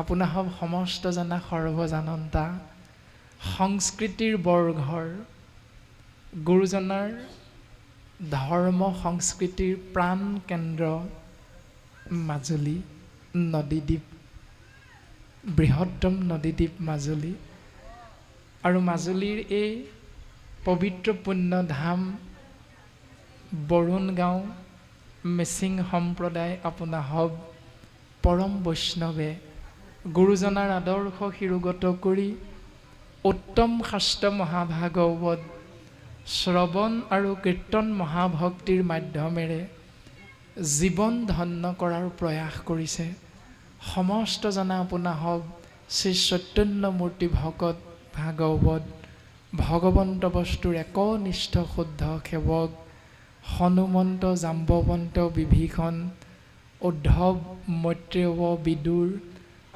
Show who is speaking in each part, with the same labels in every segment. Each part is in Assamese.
Speaker 1: আপোনা হব সমস্ত জনা সৰ্বজানন্তা সংস্কৃতিৰ বৰঘৰ গুৰুজনাৰ ধৰ্ম সংস্কৃতিৰ প্ৰাণ কেন্দ্ৰ মাজুলী নদীদ্বীপ বৃহত্তম নদীদ্বীপ মাজুলী আৰু মাজুলীৰ এই পবিত্ৰ পুণ্যধাম বৰুণ গাঁও মিচিং সম্প্ৰদায় আপোনাৰ হব পৰম বৈষ্ণৱে গুৰুজনাৰ আদৰ্শ শিৰোগত কৰি উত্তম শাস্ত্ৰ মহাভাগৱত শ্ৰৱণ আৰু কীৰ্তন মহাভক্তিৰ মাধ্যমেৰে জীৱন ধন্য কৰাৰ প্ৰয়াস কৰিছে সমস্ত জনা আপোনাৰ হওক শ্ৰী চৈতন্য মূৰ্তি ভকত ভাগৱত ভগৱন্ত বস্তুৰ একনিষ্ঠ শুদ্ধ সেৱক হনুমন্ত জাম্বৱন্ত বিভীষণ উদ্ধৱ মৈত্ৰেয় বিদুৰ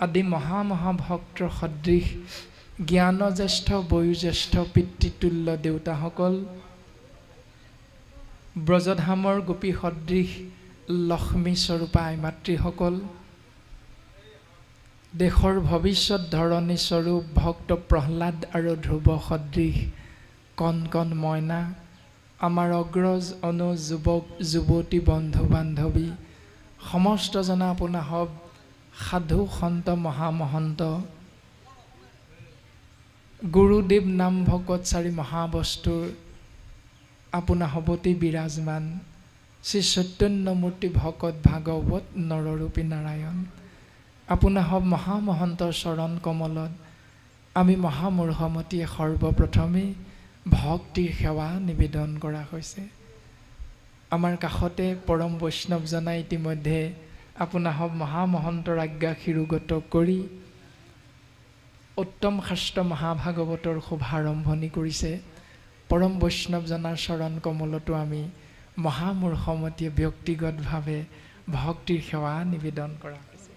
Speaker 1: আদি মহা মহা ভক্তৰ সদৃশ জ্ঞানজ্যেষ্ঠ বয়োজ্যেষ্ঠ পিতৃতুল্য দেউতাসকল ব্ৰজধামৰ গোপী সদৃশ লক্ষ্মীস্বৰূপা আই মাতৃসকল দেশৰ ভৱিষ্যত ধৰণীস্বৰূপ ভক্ত প্ৰহ্লাদ আৰু ধ্ৰুৱ সদৃশ কণ কণ মইনা আমাৰ অগ্ৰজ অনু যুৱক যুৱতী বন্ধু বান্ধৱী সমস্তজনা আপোনাৰ হওক সাধু সন্ত মহামহন্ত গুৰুদেৱ নাম ভকত চাৰি মহাবস্তুৰ আপোনাৰ সভতি বিৰাজমান শ্ৰী চৈতন্যমূৰ্তি ভকত ভাগৱত নৰৰূপী নাৰায়ণ আপোনাৰ সব মহামহন্তৰ চৰণ কমলত আমি মহামূৰ্হমতীয়ে সৰ্বপ্ৰথমেই ভক্তিৰ সেৱা নিবেদন কৰা হৈছে আমাৰ কাষতে পৰম বৈষ্ণৱজনাই ইতিমধ্যে আপোনাৰ আপোনাক মহামহন্তৰ আজ্ঞা শিৰোগত কৰি উত্তম শাস্ত্ৰ মহাভাগৱতৰ শুভাৰম্ভণি কৰিছে পৰম বৈষ্ণৱজনাৰ চৰণ কমলতো আমি মহামূৰ্ষমতীয়ে ব্যক্তিগতভাৱে ভক্তিৰ সেৱা নিবেদন কৰা হৈছে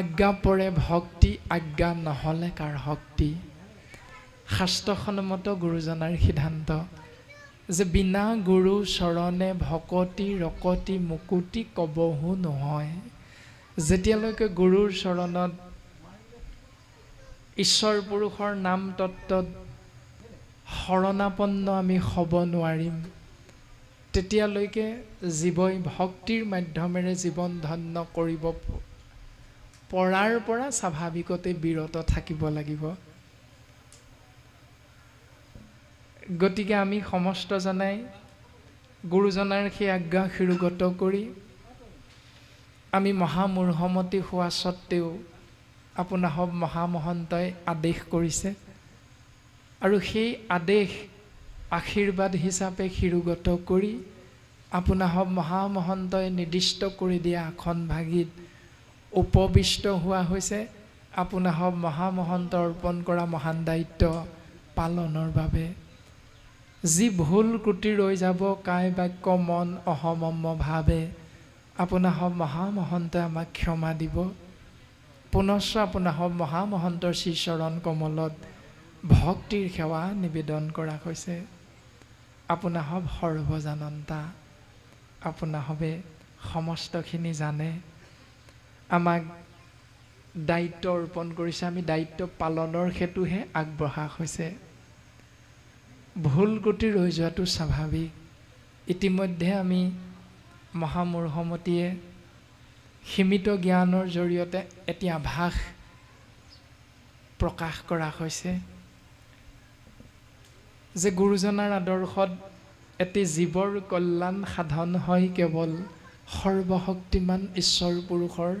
Speaker 1: আজ্ঞা পৰে ভক্তি আজ্ঞা নহ'লে কাৰ শক্তি শাস্ত্ৰখনমত গুৰুজনাৰ সিদ্ধান্ত যে বিনা গুৰু চৰণে ভকতি ৰকতি মুকুতি ক'বহো নহয় যেতিয়ালৈকে গুৰুৰ চৰণত ঈশ্বৰ পুৰুষৰ নাম তত্বত শৰণাপন্ন আমি হ'ব নোৱাৰিম তেতিয়ালৈকে জীৱই ভক্তিৰ মাধ্যমেৰে জীৱন ধন্য কৰিব পৰাৰ পৰা স্বাভাৱিকতে বিৰত থাকিব লাগিব গতিকে আমি জনাই গুৰুজনাৰ সেই আজ্ঞা শিৰোগত কৰি আমি মহামূৰ্হমতী হোৱা স্বত্বেও আপোনাসৱ মহামহন্তই আদেশ কৰিছে আৰু সেই আদেশ আশীৰ্বাদ হিচাপে শিৰোগত কৰি আপোনাসৱ মহামহন্তই নিৰ্দিষ্ট কৰি দিয়া আসন ভাগিত উপবিষ্ট হোৱা হৈছে আপোনাসৱ মহামহন্ত অৰ্পণ কৰা মহান দায়িত্ব পালনৰ বাবে যি ভুল ক্ৰুটি ৰৈ যাব কাই বাক্য মন অহমম্ম ভাৱে আপোনাহক মহামহন্তই আমাক ক্ষমা দিব পুনশ্চ পুনশ আপোনাহক মহামহন্তৰ শ্ৰীচৰণ কমলত ভক্তিৰ সেৱা নিবেদন কৰা হৈছে আপোনাৰ আপোনাহব সৰ্বজানন্তা আপোনাৰ আপোনাহবে সমস্তখিনি জানে আমাক দায়িত্ব অৰ্পণ কৰিছে আমি দায়িত্ব পালনৰ সেতুহে আগবঢ়া হৈছে ভুল গতি ৰৈ যোৱাটো স্বাভাৱিক ইতিমধ্যে আমি মহামূৰ্হমতীয়ে সীমিত জ্ঞানৰ জৰিয়তে এটি আভাস প্ৰকাশ কৰা হৈছে যে গুৰুজনাৰ আদৰ্শত এটি জীৱৰ কল্যাণ সাধন হয় কেৱল সৰ্বশক্তিমান ঈশ্বৰ পুৰুষৰ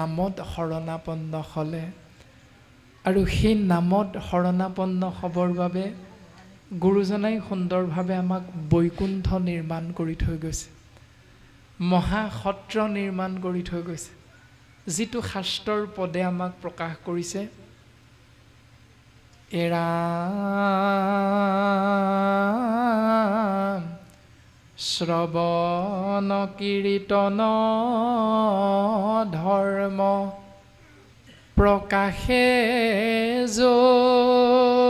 Speaker 1: নামত শৰণাপন্ন হ'লে আৰু সেই নামত শৰণাপন্ন হ'বৰ বাবে গুৰুজনাই সুন্দৰভাৱে আমাক বৈকুণ্ঠ নিৰ্মাণ কৰি থৈ গৈছে মহাসত্ৰ নিৰ্মাণ কৰি থৈ গৈছে যিটো শাস্ত্ৰৰ পদে আমাক প্ৰকাশ কৰিছে এৰা শ্ৰৱণ কীৰ্তন ধৰ্ম প্ৰকাশে য'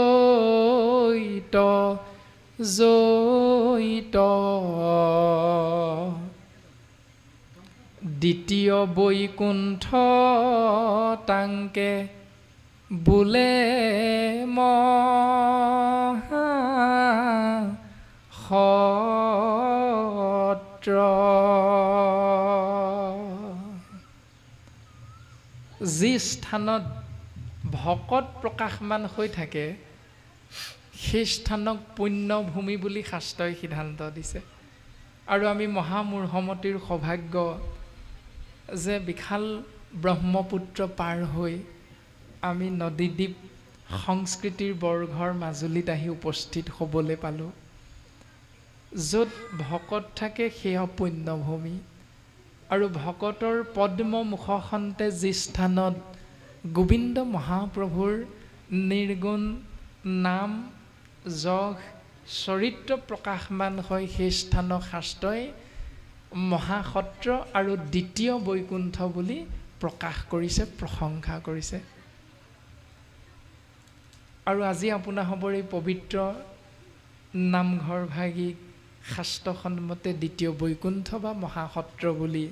Speaker 1: জড়িত জয়িত দ্বিতীয় বৈকুণ্ঠ তাংকে বোলে ম যি স্থানত ভকত প্ৰকাশমান হৈ থাকে সেই স্থানক পুণ্যভূমি বুলি শাস্ত্ৰই সিদ্ধান্ত দিছে আৰু আমি মহামূৰ্হমতীৰ সৌভাগ্য যে বিশাল ব্ৰহ্মপুত্ৰ পাৰ হৈ আমি নদীদ্বীপ সংস্কৃতিৰ বৰঘৰ মাজুলীত আহি উপস্থিত হ'বলৈ পালোঁ য'ত ভকত থাকে সেয়া পুণ্যভূমি আৰু ভকতৰ পদ্মমুখন্তে যি স্থানত গোবিন্দ মহাপ্ৰভুৰ নিৰ্গুণ নাম যগ চৰিত্ৰ প্ৰকাশমান হয় সেই স্থানৰ শাস্ত্ৰই মহাসত্ৰ আৰু দ্বিতীয় বৈকুণ্ঠ বুলি প্ৰকাশ কৰিছে প্ৰশংসা কৰিছে আৰু আজি আপোনাৰ হ'বৰ এই পবিত্ৰ নামঘৰ ভাগী শাস্ত্ৰসন্মতে দ্বিতীয় বৈকুণ্ঠ বা মহাসত্ৰ বুলি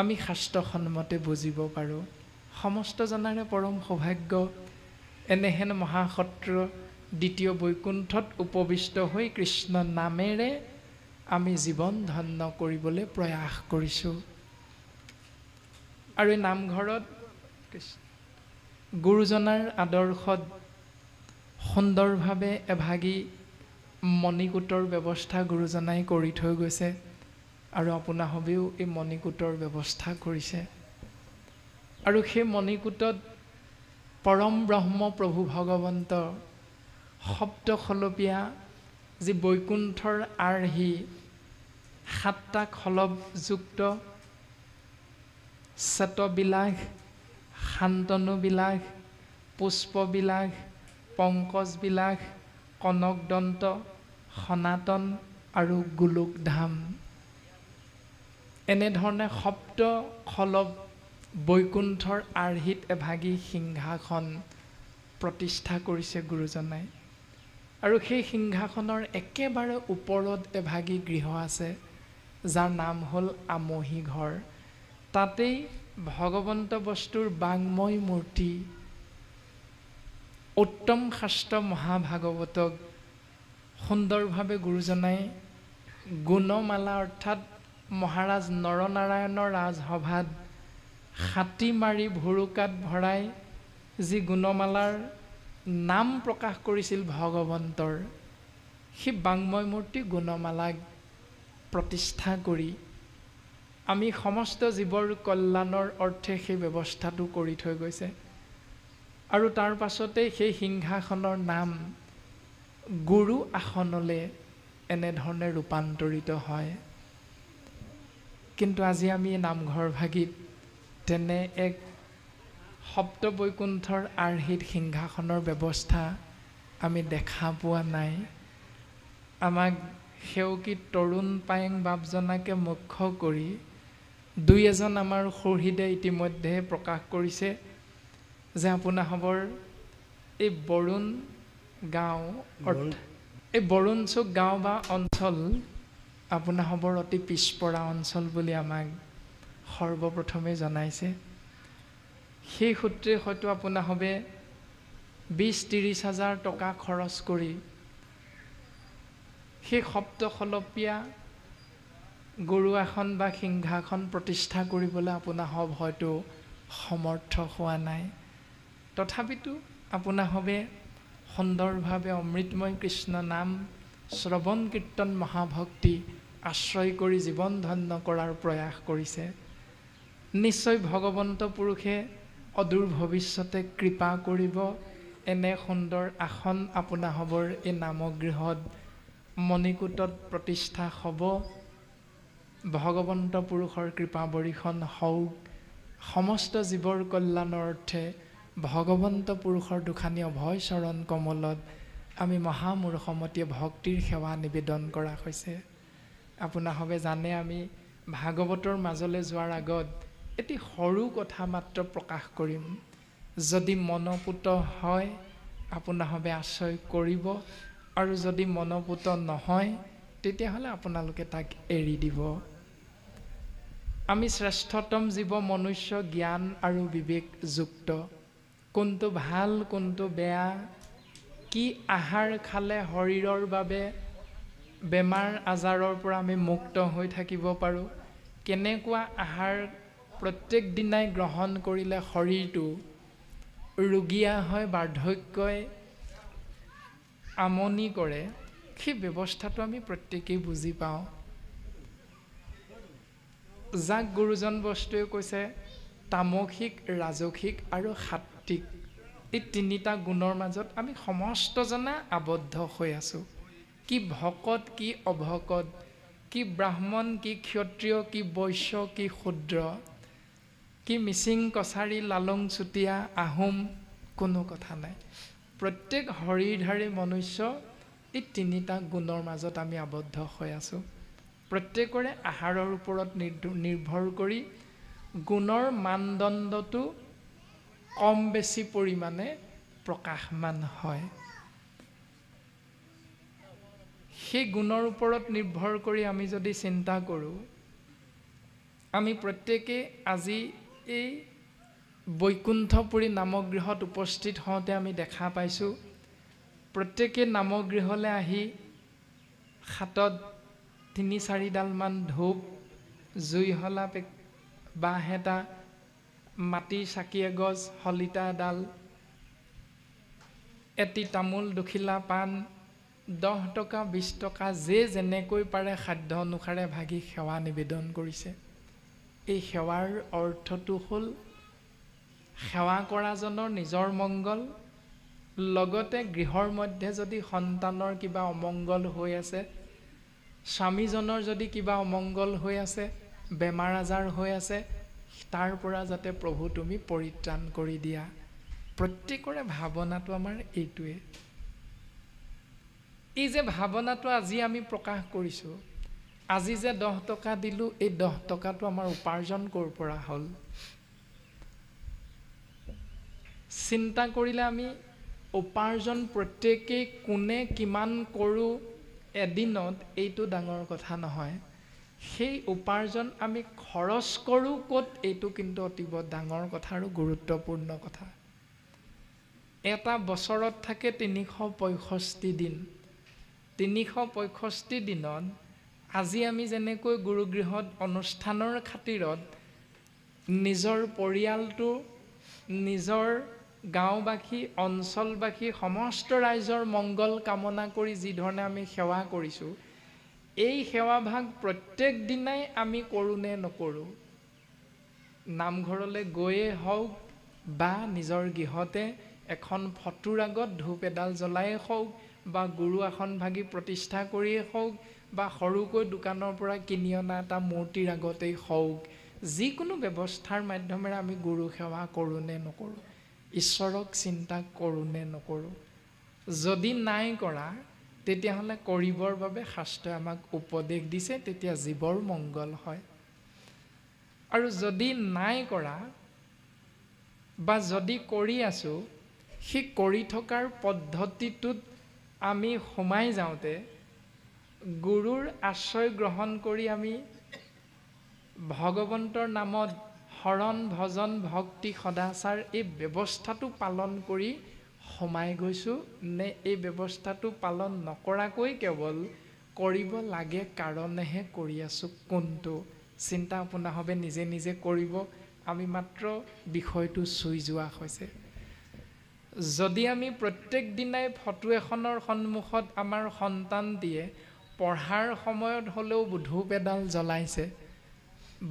Speaker 1: আমি শাস্ত্ৰসন্মতে বুজিব পাৰোঁ সমস্তজনাৰে পৰম সৌভাগ্য এনেহেন মহাসত্ৰ দ্বিতীয় বৈকুণ্ঠত উপবিষ্ট হৈ কৃষ্ণ নামেৰে আমি জীৱন ধন্য কৰিবলৈ প্ৰয়াস কৰিছোঁ আৰু এই নামঘৰত গুৰুজনাৰ আদৰ্শত সুন্দৰভাৱে এভাগি মণিকোটৰ ব্যৱস্থা গুৰুজনাই কৰি থৈ গৈছে আৰু আপোনাৰ আপোনাৰভাৱেও এই মণিকোটৰ ব্যৱস্থা কৰিছে আৰু সেই মণিকোটত পৰম ব্ৰহ্ম প্ৰভু ভগৱন্তৰ শব্দখলপীয়া যি বৈকুণ্ঠৰ আৰ্হি সাতটা খলবযুক্ত শ্বেতবিলাস শান্তনুবিলাস পুষ্পবিলাস পংকজবিলাস কনকদন্ত সনাতন আৰু গোলোকধাম এনেধৰণে শব্দ খলব বৈকুণ্ঠৰ আৰ্হিত এভাগী সিংহাসন প্ৰতিষ্ঠা কৰিছে গুৰুজনাই আৰু সেই সিংহাসনৰ একেবাৰে ওপৰত এভাগী গৃহ আছে যাৰ নাম হ'ল আমহি ঘৰ তাতেই ভগৱন্ত বস্তুৰ বাংময় মূৰ্তি উত্তম শাস্ত্ৰ মহাভাগৱতক সুন্দৰভাৱে গুৰুজনাই গুণমালা অৰ্থাৎ মহাৰাজ নৰনাৰায়ণৰ ৰাজসভাত হাতী মাৰি ভুৰুকাত ভৰাই যি গুণমালাৰ নাম প্ৰকাশ কৰিছিল ভগৱন্তৰ সেই বাংময়মূৰ্তি গুণমালাক প্ৰতিষ্ঠা কৰি আমি সমস্ত জীৱৰ কল্যাণৰ অৰ্থে সেই ব্যৱস্থাটো কৰি থৈ গৈছে আৰু তাৰ পাছতে সেই সিংহাসনৰ নাম গুৰু আসনলৈ এনেধৰণে ৰূপান্তৰিত হয় কিন্তু আজি আমি নামঘৰভাগিত তেনে এক শব্দ বৈকুণ্ঠৰ আৰ্হিত সিংহাসনৰ ব্যৱস্থা আমি দেখা পোৱা নাই আমাক সেউকী তৰুণ পায়েং বাপজনাকে মুখ্য কৰি দুই এজন আমাৰ সুহৃদে ইতিমধ্যে প্ৰকাশ কৰিছে যে আপোনাসবৰ এই বৰুণ গাঁও অৰ্থাৎ এই চুক গাঁও বা অঞ্চল আপোনাসবৰ অতি পিছপৰা অঞ্চল বুলি আমাক সৰ্বপ্ৰথমে জনাইছে সেই সূত্ৰে হয়তো আপোনাৰভাৱে বিছ ত্ৰিছ হাজাৰ টকা খৰচ কৰি সেই সপ্তসলপীয়া গৰু আসন বা সিংহাসন প্ৰতিষ্ঠা কৰিবলৈ আপোনাৰ হয়তো সমৰ্থ হোৱা নাই তথাপিতো আপোনাৰভাৱে সুন্দৰভাৱে অমৃতময় কৃষ্ণ নাম শ্ৰৱণ কীৰ্তন মহাভক্তি আশ্ৰয় কৰি জীৱন ধন্য কৰাৰ প্ৰয়াস কৰিছে নিশ্চয় ভগৱন্ত পুৰুষে অদূৰ ভৱিষ্যতে কৃপা কৰিব এনে সুন্দৰ আসন আপোনাৰ হ'বৰ এই নামগৃহত মণিকূটত প্ৰতিষ্ঠা হ'ব ভগৱন্ত পুৰুষৰ কৃপাবৰিখন হওক সমস্ত জীৱৰ কল্যাণৰ অৰ্থে ভগৱন্ত পুৰুষৰ দুখানী অভয় চৰণ কমলত আমি মহামূৰ্ষমতীয় ভক্তিৰ সেৱা নিবেদন কৰা হৈছে আপোনাৰ আপোনাসৱে জানে আমি ভাগৱতৰ মাজলৈ যোৱাৰ আগত এটি সৰু কথা মাত্ৰ প্ৰকাশ কৰিম যদি মনপুত হয় আপোনাসবে আশ্ৰয় কৰিব আৰু যদি মনপুত নহয় তেতিয়াহ'লে আপোনালোকে তাক এৰি দিব আমি শ্ৰেষ্ঠতম জীৱ মনুষ্য জ্ঞান আৰু বিবেকযুক্ত কোনটো ভাল কোনটো বেয়া কি আহাৰ খালে শৰীৰৰ বাবে বেমাৰ আজাৰৰ পৰা আমি মুক্ত হৈ থাকিব পাৰোঁ কেনেকুৱা আহাৰ প্ৰত্যেক দিনাই গ্ৰহণ কৰিলে শৰীৰটো ৰোগীয়া হয় বাৰ্ধক্যই আমনি কৰে সেই ব্যৱস্থাটো আমি প্ৰত্যেকেই বুজি পাওঁ যাক গুৰুজন বস্তুৱে কৈছে তামসিক ৰাজসিক আৰু সাত্বিক এই তিনিটা গুণৰ মাজত আমি সমস্তজনে আবদ্ধ হৈ আছোঁ কি ভকত কি অভকত কি ব্ৰাহ্মণ কি ক্ষত্ৰিয় কি বৈশ্য কি ক্ষুদ্ৰ কি মিচিং কছাৰী লালং চুতীয়া আহোম কোনো কথা নাই প্ৰত্যেক হৰিধাৰী মনুষ্য এই তিনিটা গুণৰ মাজত আমি আবদ্ধ হৈ আছোঁ প্ৰত্যেকৰে আহাৰৰ ওপৰত নিৰ্ নিৰ্ভৰ কৰি গুণৰ মানদণ্ডটো কম বেছি পৰিমাণে প্ৰকাশমান হয় সেই গুণৰ ওপৰত নিৰ্ভৰ কৰি আমি যদি চিন্তা কৰোঁ আমি প্ৰত্যেকেই আজি এই বৈকুণ্ঠপুৰী নামগৃহত উপস্থিত হওঁতে আমি দেখা পাইছোঁ প্ৰত্যেকেই নামগৃহলৈ আহি হাতত তিনি চাৰিডালমান ধূপ জুইশলা পে বাঁহ এটা মাটিৰ চাকি এগছ শলিতা এডাল এটি তামোল দুখিলা পাণ দহ টকা বিছ টকা যে যেনেকৈ পাৰে সাধ্য অনুসাৰে ভাগি সেৱা নিবেদন কৰিছে এই সেৱাৰ অৰ্থটো হ'ল সেৱা কৰাজনৰ নিজৰ মংগল লগতে গৃহৰ মধ্যে যদি সন্তানৰ কিবা অমংগল হৈ আছে স্বামীজনৰ যদি কিবা অমংগল হৈ আছে বেমাৰ আজাৰ হৈ আছে তাৰ পৰা যাতে প্ৰভু তুমি পৰিত্ৰাণ কৰি দিয়া প্ৰত্যেকৰে ভাৱনাটো আমাৰ এইটোৱে এই যে ভাৱনাটো আজি আমি প্ৰকাশ কৰিছোঁ আজি যে দহ টকা দিলোঁ এই দহ টকাটো আমাৰ উপাৰ্জন ক'ৰ পৰা হ'ল চিন্তা কৰিলে আমি উপাৰ্জন প্ৰত্যেকেই কোনে কিমান কৰোঁ এদিনত এইটো ডাঙৰ কথা নহয় সেই উপাৰ্জন আমি খৰচ কৰোঁ ক'ত এইটো কিন্তু অতিব ডাঙৰ কথা আৰু গুৰুত্বপূৰ্ণ কথা এটা বছৰত থাকে তিনিশ পঁয়ষষ্ঠি দিন তিনিশ পঁয়ষষ্ঠি দিনত আজি আমি যেনেকৈ গুৰুগৃহত অনুষ্ঠানৰ খাতিৰত নিজৰ পৰিয়ালটো নিজৰ গাঁওবাসী অঞ্চলবাসী সমস্ত ৰাইজৰ মংগল কামনা কৰি যিধৰণে আমি সেৱা কৰিছোঁ এই সেৱাভাগ প্ৰত্যেক দিনাই আমি কৰোঁ নে নকৰোঁ নামঘৰলৈ গৈয়ে হওক বা নিজৰ গৃহতে এখন ফটোৰ আগত ধূপ এডাল জ্বলায়ে হওক বা গুৰু আসন ভাগি প্ৰতিষ্ঠা কৰিয়েই হওক বা সৰুকৈ দোকানৰ পৰা কিনি অনা এটা মূৰ্তিৰ আগতেই হওক যিকোনো ব্যৱস্থাৰ মাধ্যমেৰে আমি গুৰু সেৱা কৰোঁ নে নকৰোঁ ঈশ্বৰক চিন্তা কৰোঁ নে নকৰোঁ যদি নাই কৰা তেতিয়াহ'লে কৰিবৰ বাবে শাস্ত্ৰই আমাক উপদেশ দিছে তেতিয়া জীৱৰ মংগল হয় আৰু যদি নাই কৰা বা যদি কৰি আছোঁ সেই কৰি থকাৰ পদ্ধতিটোত আমি সোমাই যাওঁতে গুৰুৰ আশ্ৰয় গ্ৰহণ কৰি আমি ভগৱন্তৰ নামত শৰণ ভজন ভক্তি সদাচাৰ এই ব্যৱস্থাটো পালন কৰি সোমাই গৈছোঁ নে এই ব্যৱস্থাটো পালন নকৰাকৈ কেৱল কৰিব লাগে কাৰণেহে কৰি আছোঁ কোনটো চিন্তা আপোনাৰ আপোনাভাৱে নিজে নিজে কৰিব আমি মাত্ৰ বিষয়টো চুই যোৱা হৈছে যদি আমি প্ৰত্যেক দিনাই ফটো এখনৰ সন্মুখত আমাৰ সন্তান দিয়ে পঢ়াৰ সময়ত হ'লেও বধূপ পেডাল জ্বলাইছে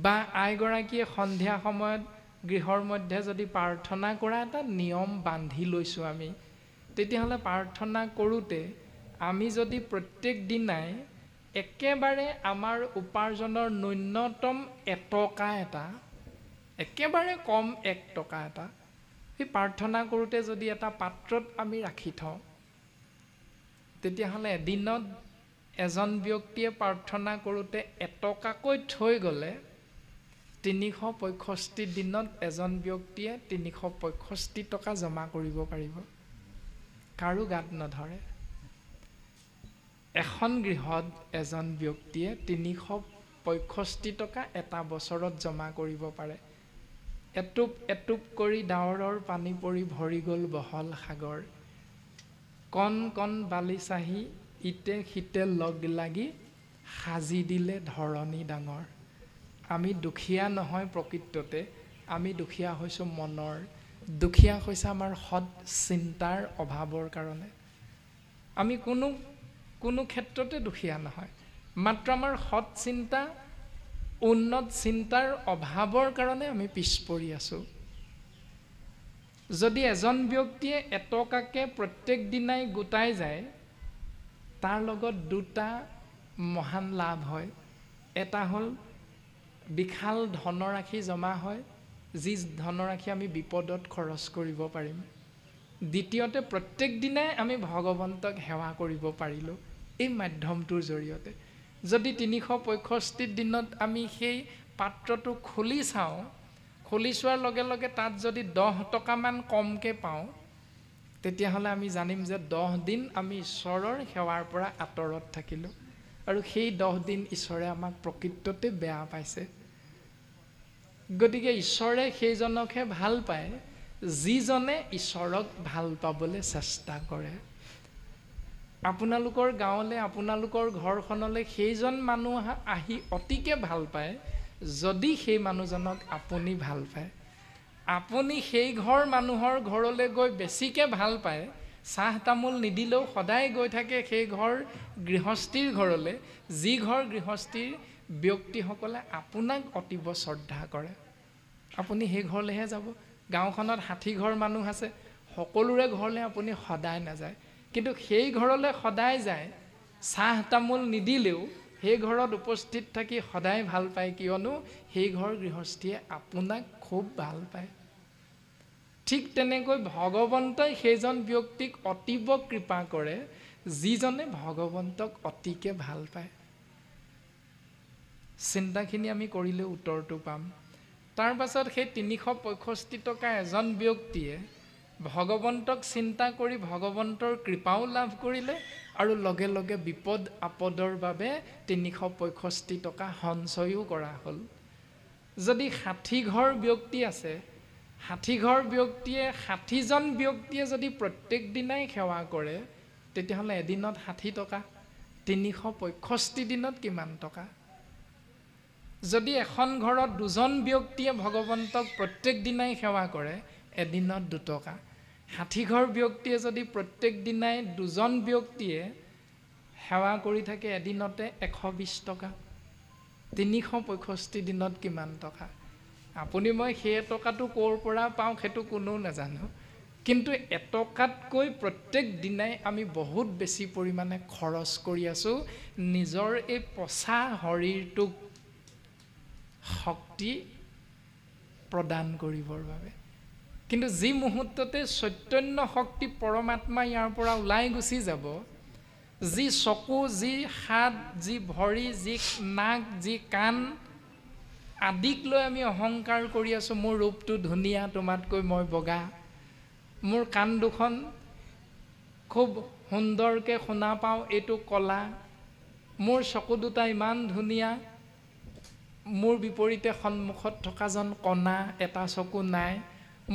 Speaker 1: বা আইগৰাকীয়ে সন্ধিয়া সময়ত গৃহৰ মধ্যে যদি প্ৰাৰ্থনা কৰা এটা নিয়ম বান্ধি লৈছোঁ আমি তেতিয়াহ'লে প্ৰাৰ্থনা কৰোঁতে আমি যদি প্ৰত্যেক দিনাই একেবাৰে আমাৰ উপাৰ্জনৰ ন্যূনতম এটকা এটা একেবাৰে কম এক টকা এটা সেই প্ৰাৰ্থনা কৰোঁতে যদি এটা পাত্ৰত আমি ৰাখি থওঁ তেতিয়াহ'লে এদিনত এজন ব্যক্তিয়ে প্ৰাৰ্থনা কৰোঁতে এটকাকৈ থৈ গ'লে তিনিশ পঁয়ষষ্ঠি দিনত এজন ব্যক্তিয়ে তিনিশ পঁয়ষষ্ঠি টকা জমা কৰিব পাৰিব কাৰো গাত নধৰে এখন গৃহত এজন ব্যক্তিয়ে তিনিশ পঁয়ষষ্ঠি টকা এটা বছৰত জমা কৰিব পাৰে এটোপ এটোপ কৰি ডাৱৰৰ পানী পৰি ভৰি গ'ল বহল সাগৰ কণ কণ বালি চাহি ইতে সিতে লগ লাগি সাজি দিলে ধৰণী ডাঙৰ আমি দুখীয়া নহয় প্ৰকৃততে আমি দুখীয়া হৈছোঁ মনৰ দুখীয়া হৈছে আমাৰ সৎ চিন্তাৰ অভাৱৰ কাৰণে আমি কোনো কোনো ক্ষেত্ৰতে দুখীয়া নহয় মাত্ৰ আমাৰ সৎ চিন্তা উন্নত চিন্তাৰ অভাৱৰ কাৰণে আমি পিছ পৰি আছোঁ যদি এজন ব্যক্তিয়ে এটকাকৈ প্ৰত্যেক দিনাই গোটাই যায় তাৰ লগত দুটা মহান লাভ হয় এটা হ'ল বিশাল ধনৰাশি জমা হয় যি ধনৰাশি আমি বিপদত খৰচ কৰিব পাৰিম দ্বিতীয়তে প্ৰত্যেক দিনাই আমি ভগৱন্তক সেৱা কৰিব পাৰিলোঁ এই মাধ্যমটোৰ জৰিয়তে যদি তিনিশ পঁয়ষষ্ঠি দিনত আমি সেই পাত্ৰটো খুলি চাওঁ খুলি চোৱাৰ লগে লগে তাত যদি দহ টকামান কমকৈ পাওঁ তেতিয়াহ'লে আমি জানিম যে দহ দিন আমি ঈশ্বৰৰ সেৱাৰ পৰা আঁতৰত থাকিলোঁ আৰু সেই দহ দিন ঈশ্বৰে আমাক প্ৰকৃততে বেয়া পাইছে গতিকে ঈশ্বৰে সেইজনকহে ভাল পায় যিজনে ঈশ্বৰক ভাল পাবলৈ চেষ্টা কৰে আপোনালোকৰ গাঁৱলৈ আপোনালোকৰ ঘৰখনলৈ সেইজন মানুহ আহি অতিকৈ ভাল পায় যদি সেই মানুহজনক আপুনি ভাল পায় আপুনি সেই ঘৰ মানুহৰ ঘৰলৈ গৈ বেছিকৈ ভাল পায় চাহ তামোল নিদিলেও সদায় গৈ থাকে সেই ঘৰ গৃহস্থীৰ ঘৰলৈ যি ঘৰ গৃহস্থীৰ ব্যক্তিসকলে আপোনাক অতীব শ্ৰদ্ধা কৰে আপুনি সেই ঘৰলৈহে যাব গাঁওখনত ষাঠি ঘৰ মানুহ আছে সকলোৰে ঘৰলৈ আপুনি সদায় নাযায় কিন্তু সেই ঘৰলৈ সদায় যায় চাহ তামোল নিদিলেও সেই ঘৰত উপস্থিত থাকি সদায় ভাল পায় কিয়নো সেই ঘৰ গৃহস্থীয়ে আপোনাক খুব ভাল পায় ঠিক তেনেকৈ ভগৱন্তই সেইজন ব্যক্তিক অতীব কৃপা কৰে যিজনে ভগৱন্তক অতিকে ভাল পায় চিন্তাখিনি আমি কৰিলে উত্তৰটো পাম তাৰপাছত সেই তিনিশ পঁয়ষষ্ঠি টকা এজন ব্যক্তিয়ে ভগৱন্তক চিন্তা কৰি ভগৱন্তৰ কৃপাও লাভ কৰিলে আৰু লগে লগে বিপদ আপদৰ বাবে তিনিশ পঁয়ষষ্ঠি টকা সঞ্চয়ো কৰা হ'ল যদি ষাঠি ঘৰ ব্যক্তি আছে ষাঠিঘৰ ব্যক্তিয়ে ষাঠিজন ব্যক্তিয়ে যদি প্ৰত্যেক দিনাই সেৱা কৰে তেতিয়াহ'লে এদিনত ষাঠি টকা তিনিশ পঁয়ষষ্ঠি দিনত কিমান টকা যদি এখন ঘৰত দুজন ব্যক্তিয়ে ভগৱন্তক প্ৰত্যেক দিনাই সেৱা কৰে এদিনত দুটকা ষাঠিঘৰ ব্যক্তিয়ে যদি প্ৰত্যেক দিনাই দুজন ব্যক্তিয়ে সেৱা কৰি থাকে এদিনতে এশ বিছ টকা তিনিশ পঁয়ষষ্ঠি দিনত কিমান টকা আপুনি মই সেই এটকাটো ক'ৰ পৰা পাওঁ সেইটো কোনেও নাজানো কিন্তু এটকাতকৈ প্ৰত্যেক দিনাই আমি বহুত বেছি পৰিমাণে খৰচ কৰি আছোঁ নিজৰ এই পচা শৰীৰটোক শক্তি প্ৰদান কৰিবৰ বাবে কিন্তু যি মুহূৰ্ততে চৈতন্য শক্তি পৰমাত্মা ইয়াৰ পৰা ওলাই গুচি যাব যি চকু যি হাত যি ভৰি যি নাক যি কাণ আদিক লৈ আমি অহংকাৰ কৰি আছোঁ মোৰ ৰূপটো ধুনীয়া তোমাতকৈ মই বগা মোৰ কাণ দুখন খুব সুন্দৰকৈ শুনা পাওঁ এইটো ক'লা মোৰ চকু দুটা ইমান ধুনীয়া মোৰ বিপৰীতে সন্মুখত থকাজন কণা এটা চকু নাই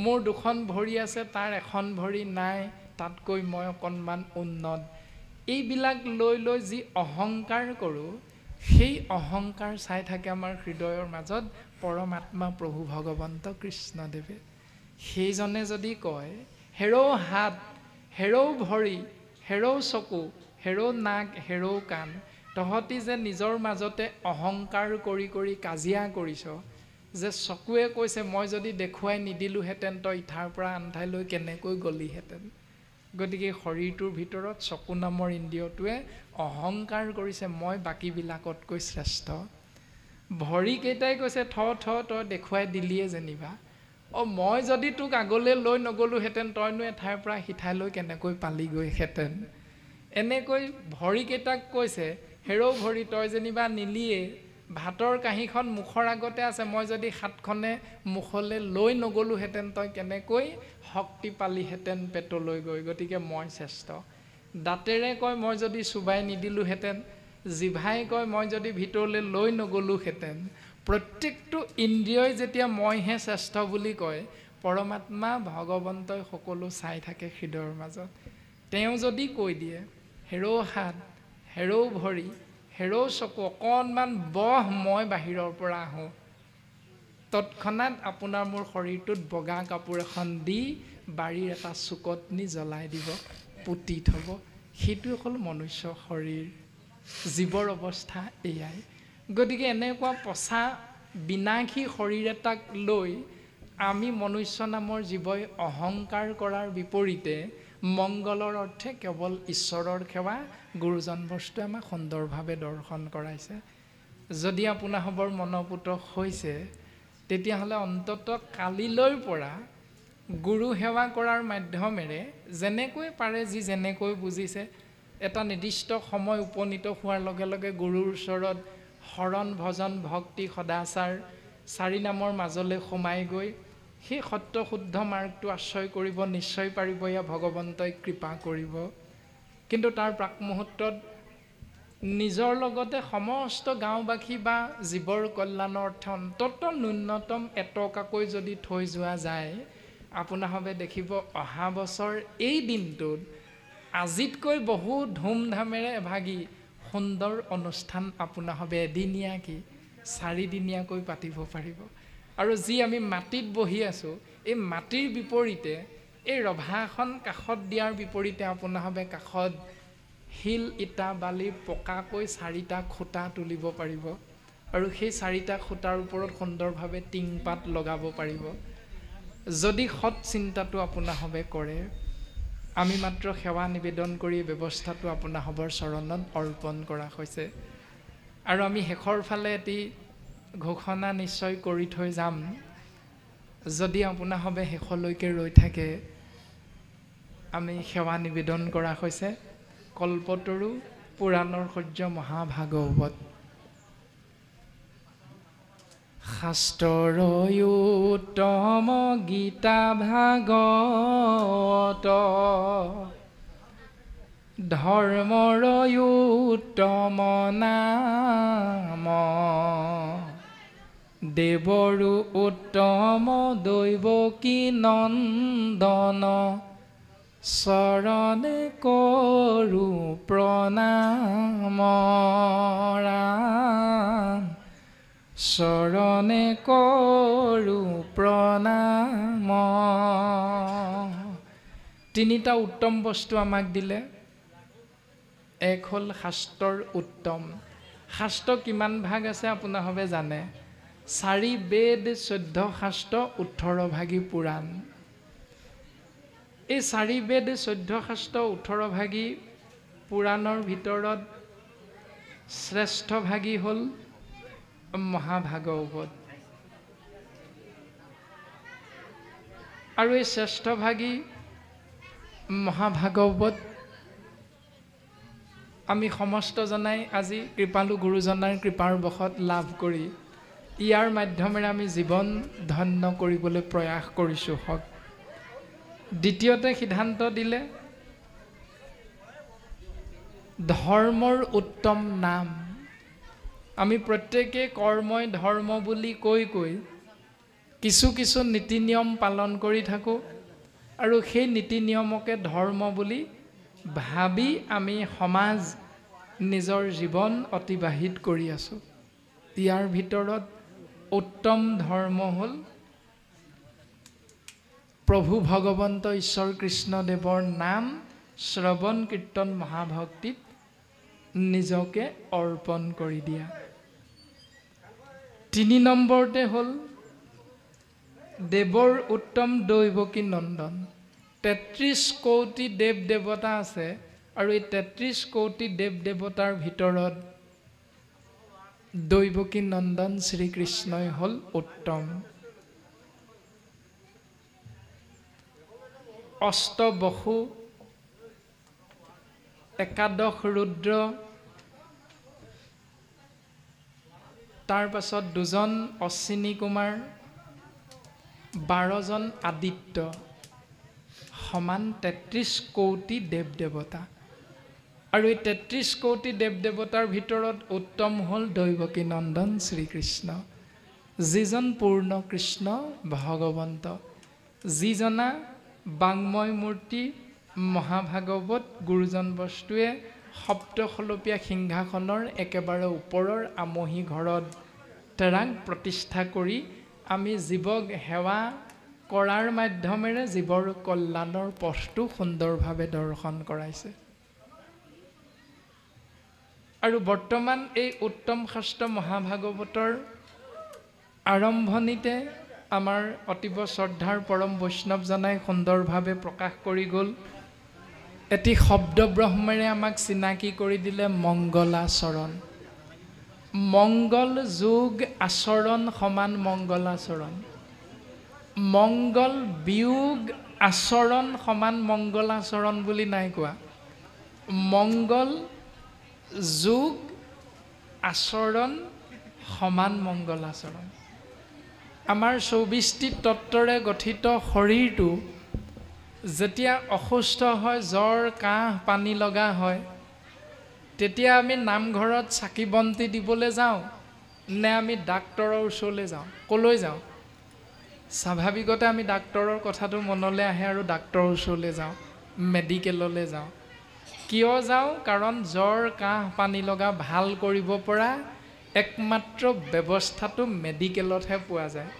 Speaker 1: মোৰ দুখন ভৰি আছে তাৰ এখন ভৰি নাই তাতকৈ মই অকণমান উন্নত এইবিলাক লৈ লৈ যি অহংকাৰ কৰোঁ সেই অহংকাৰ চাই থাকে আমাৰ হৃদয়ৰ মাজত পৰমাত্মা প্ৰভু ভগৱন্ত কৃষ্ণদেৱে সেইজনে যদি কয় হেৰৌ হাত হেৰৌ ভৰি হেৰৌ চকু হেৰৌ নাক হেৰৌ কাণ তহঁতি যে নিজৰ মাজতে অহংকাৰ কৰি কৰি কাজিয়া কৰিছ যে চকুৱে কৈছে মই যদি দেখুৱাই নিদিলোহেঁতেন তই ইঠাৰ পৰা আন ঠাইলৈ কেনেকৈ গ'লিহেঁতেন গতিকে শৰীৰটোৰ ভিতৰত চকু নামৰ ইন্দ্ৰিয়টোৱে অহংকাৰ কৰিছে মই বাকীবিলাকতকৈ শ্ৰেষ্ঠ ভৰিকেইটাই কৈছে থ থ তই দেখুৱাই দিলিয়ে যেনিবা অঁ মই যদি তোক আগলৈ লৈ নগ'লোহেঁতেন তইনো এঠাইৰ পৰা সিঠাইলৈ কেনেকৈ পালি এনেকৈ ভৰিকেইটাক কৈছে হেৰৌ ভৰি তই যেনিবা নিলিয়ে ভাতৰ কাঁহীখন মুখৰ আগতে আছে মই যদি হাতখনে মুখলৈ লৈ নগ'লোহেঁতেন তই কেনেকৈ শক্তি পালিহেঁতেন পেটলৈ গৈ গতিকে মই শ্ৰেষ্ঠ দাঁতেৰে কয় মই যদি চুবাই নিদিলোহেঁতেন জিভাই কয় মই যদি ভিতৰলৈ লৈ নগ'লোহেঁতেন প্ৰত্যেকটো ইন্দ্ৰিয়ই যেতিয়া মইহে শ্ৰেষ্ঠ বুলি কয় পৰমাত্মা ভগৱন্তই সকলো চাই থাকে হৃদয়ৰ মাজত তেওঁ যদি কৈ দিয়ে হেৰৌ হাত হেৰৌ ভৰি হেৰৌ চকু অকণমান বহ মই বাহিৰৰ পৰা আহোঁ তৎক্ষণাত আপোনাৰ মোৰ শৰীৰটোত বগা কাপোৰ এখন দি বাৰীৰ এটা চুকত নি জ্বলাই দিব পুতি থ'ব সেইটোৱে অকল মনুষ্য শৰীৰ জীৱৰ অৱস্থা এয়াই গতিকে এনেকুৱা পচা বিনাশী শৰীৰ এটাক লৈ আমি মনুষ্য নামৰ জীৱই অহংকাৰ কৰাৰ বিপৰীতে মংগলৰ অৰ্থে কেৱল ঈশ্বৰৰ সেৱা গুৰুজন বস্তুৱে আমাক সুন্দৰভাৱে দৰ্শন কৰাইছে যদি আপোনাৰ আপোনাসবৰ মনপুত হৈছে তেতিয়াহ'লে অন্ততঃ কালিলৈৰ পৰা গুৰু সেৱা কৰাৰ মাধ্যমেৰে যেনেকৈ পাৰে যি যেনেকৈ বুজিছে এটা নিৰ্দিষ্ট সময় উপনীত হোৱাৰ লগে লগে গুৰুৰ ওচৰত শৰণ ভজন ভক্তি সদাচাৰ চাৰি নামৰ মাজলৈ সোমাই গৈ সেই সত্য শুদ্ধ মাৰ্গটো আশ্ৰয় কৰিব নিশ্চয় পাৰিব ইয়াৰ ভগৱন্তই কৃপা কৰিব কিন্তু তাৰ প্ৰাক মুহূৰ্তত নিজৰ লগতে সমস্ত গাঁওবাসী বা জীৱৰ কল্যাণৰ অৰ্থে অন্তত ন্যূনতম এটকাকৈ যদি থৈ যোৱা যায় আপোনাভাৱে দেখিব অহা বছৰ এই দিনটোত আজিতকৈ বহু ধুমধামেৰে এভাগি সুন্দৰ অনুষ্ঠান আপোনাৰ এদিনীয়া কি চাৰিদিনীয়াকৈ পাতিব পাৰিব আৰু যি আমি মাটিত বহি আছোঁ এই মাটিৰ বিপৰীতে এই ৰভাখন কাষত দিয়াৰ বিপৰীতে আপোনাভাৱে কাষত শিল ইটা বালি পকাকৈ চাৰিটা খুটা তুলিব পাৰিব আৰু সেই চাৰিটা খুটাৰ ওপৰত সুন্দৰভাৱে টিংপাত লগাব পাৰিব যদি সৎ চিন্তাটো আপোনাৰ আপোনাসৱে কৰে আমি মাত্ৰ সেৱা নিবেদন কৰি ব্যৱস্থাটো আপোনাৰ হ'বৰ চৰণত অৰ্পণ কৰা হৈছে আৰু আমি শেষৰ ফালে এটি ঘোষণা নিশ্চয় কৰি থৈ যাম যদি আপোনাৰ আপোনাসৱে শেষলৈকে ৰৈ থাকে আমি সেৱা নিবেদন কৰা হৈছে কল্পতৰু পুৰাণৰ সূৰ্য মহাভাগৱত শাস্ত্ৰয়োত্তম গীতা ভাগত ধৰ্মৰয়োত্তম নাম দেৱৰো উত্তম দৈৱকী নন্দন চৰণে কৰো প্ৰণাম ৰা চৰণে কৰো প্ৰণাম তিনিটা উত্তম বস্তু আমাক দিলে এক হ'ল শাস্ত্ৰৰ উত্তম শাস্ত্ৰ কিমান ভাগ আছে আপোনাৰভাৱে জানে চাৰি বেদ চৈধ্য শাস্ত্ৰ ওঠৰ ভাগী পুৰাণ এই চাৰি বেদ চৈধ্য শাস্ত্ৰ ওঠৰ ভাগী পুৰাণৰ ভিতৰত শ্ৰেষ্ঠভাগী হ'ল মহাভাগৱত আৰু এই শ্ৰেষ্ঠভাগী মহাভাগৱত আমি সমস্ত জনাই আজি কৃপালু গুৰুজনাৰ কৃপাৰ বশত লাভ কৰি ইয়াৰ মাধ্যমেৰে আমি জীৱন ধন্য কৰিবলৈ প্ৰয়াস কৰিছোঁ হওক দ্বিতীয়তে সিদ্ধান্ত দিলে ধৰ্মৰ উত্তম নাম আমি প্ৰত্যেকে কৰ্মই ধৰ্ম বুলি কৈ কৈ কিছু কিছু নীতি নিয়ম পালন কৰি থাকোঁ আৰু সেই নীতি নিয়মকে ধৰ্ম বুলি ভাবি আমি সমাজ নিজৰ জীৱন অতিবাহিত কৰি আছোঁ ইয়াৰ ভিতৰত উত্তম ধৰ্ম হ'ল প্ৰভু ভগৱন্ত ঈশ্বৰ কৃষ্ণদেৱৰ নাম শ্ৰৱণ কীৰ্তন মহাভক্তিত নিজকে অৰ্পণ কৰি দিয়া তিনি নম্বৰতে হ'ল দেৱৰ উত্তম দৈৱকী নন্দন তেত্ৰিছ কৌটি দেৱ দেৱতা আছে আৰু এই তেত্ৰিছ কৌটি দেৱ দেৱতাৰ ভিতৰত দৈৱকী নন্দন শ্ৰীকৃষ্ণই হ'ল উত্তম অষ্টবসু একাদশ ৰুদ্ৰ তাৰপাছত দুজন অশ্বিনী কুমাৰ বাৰজন আদিত্য সমান তেত্ৰিছ কৌটি দেৱ দেৱতা আৰু এই তেত্ৰিছ কৌটি দেৱ দেৱতাৰ ভিতৰত উত্তম হ'ল দৈৱকী নন্দন শ্ৰীকৃষ্ণ যিজন পূৰ্ণ কৃষ্ণ ভগৱন্ত যিজনা বাংময় মহাভাগৱত গুৰুজন বস্তুৱে সপ্তসলপীয়া সিংহাসনৰ একেবাৰে ওপৰৰ আমহি ঘৰত তেৰাং প্ৰতিষ্ঠা কৰি আমি জীৱক সেৱা কৰাৰ মাধ্যমেৰে জীৱৰ কল্যাণৰ পথটো সুন্দৰভাৱে দৰ্শন কৰাইছে আৰু বৰ্তমান এই উত্তম শাস্ত্ৰ মহাভাগৱতৰ আৰম্ভণিতে আমাৰ অতীৱ শ্ৰদ্ধাৰ পৰম বৈষ্ণৱজনাই সুন্দৰভাৱে প্ৰকাশ কৰি গ'ল এটি শব্দ ব্ৰহ্মেৰে আমাক চিনাকি কৰি দিলে মংগলাচৰণ মংগল যোগ আচৰণ সমান মংগলাচৰণ মংগল বিয়োগ আচৰণ সমান মংগলাচৰণ বুলি নাই কোৱা মংগল যোগ আচৰণ সমান মংগলাচৰণ আমাৰ চৌবিছটি তত্বৰে গঠিত শৰীৰটো যেতিয়া অসুস্থ হয় জ্বৰ কাহ পানী লগা হয় তেতিয়া আমি নামঘৰত চাকি বন্তি দিবলৈ যাওঁ নে আমি ডাক্তৰৰ ওচৰলৈ যাওঁ ক'লৈ যাওঁ স্বাভাৱিকতে আমি ডাক্তৰৰ কথাটো মনলৈ আহে আৰু ডাক্তৰৰ ওচৰলৈ যাওঁ মেডিকেললৈ যাওঁ কিয় যাওঁ কাৰণ জ্বৰ কাহ পানী লগা ভাল কৰিব পৰা একমাত্ৰ ব্যৱস্থাটো মেডিকেলতহে পোৱা যায়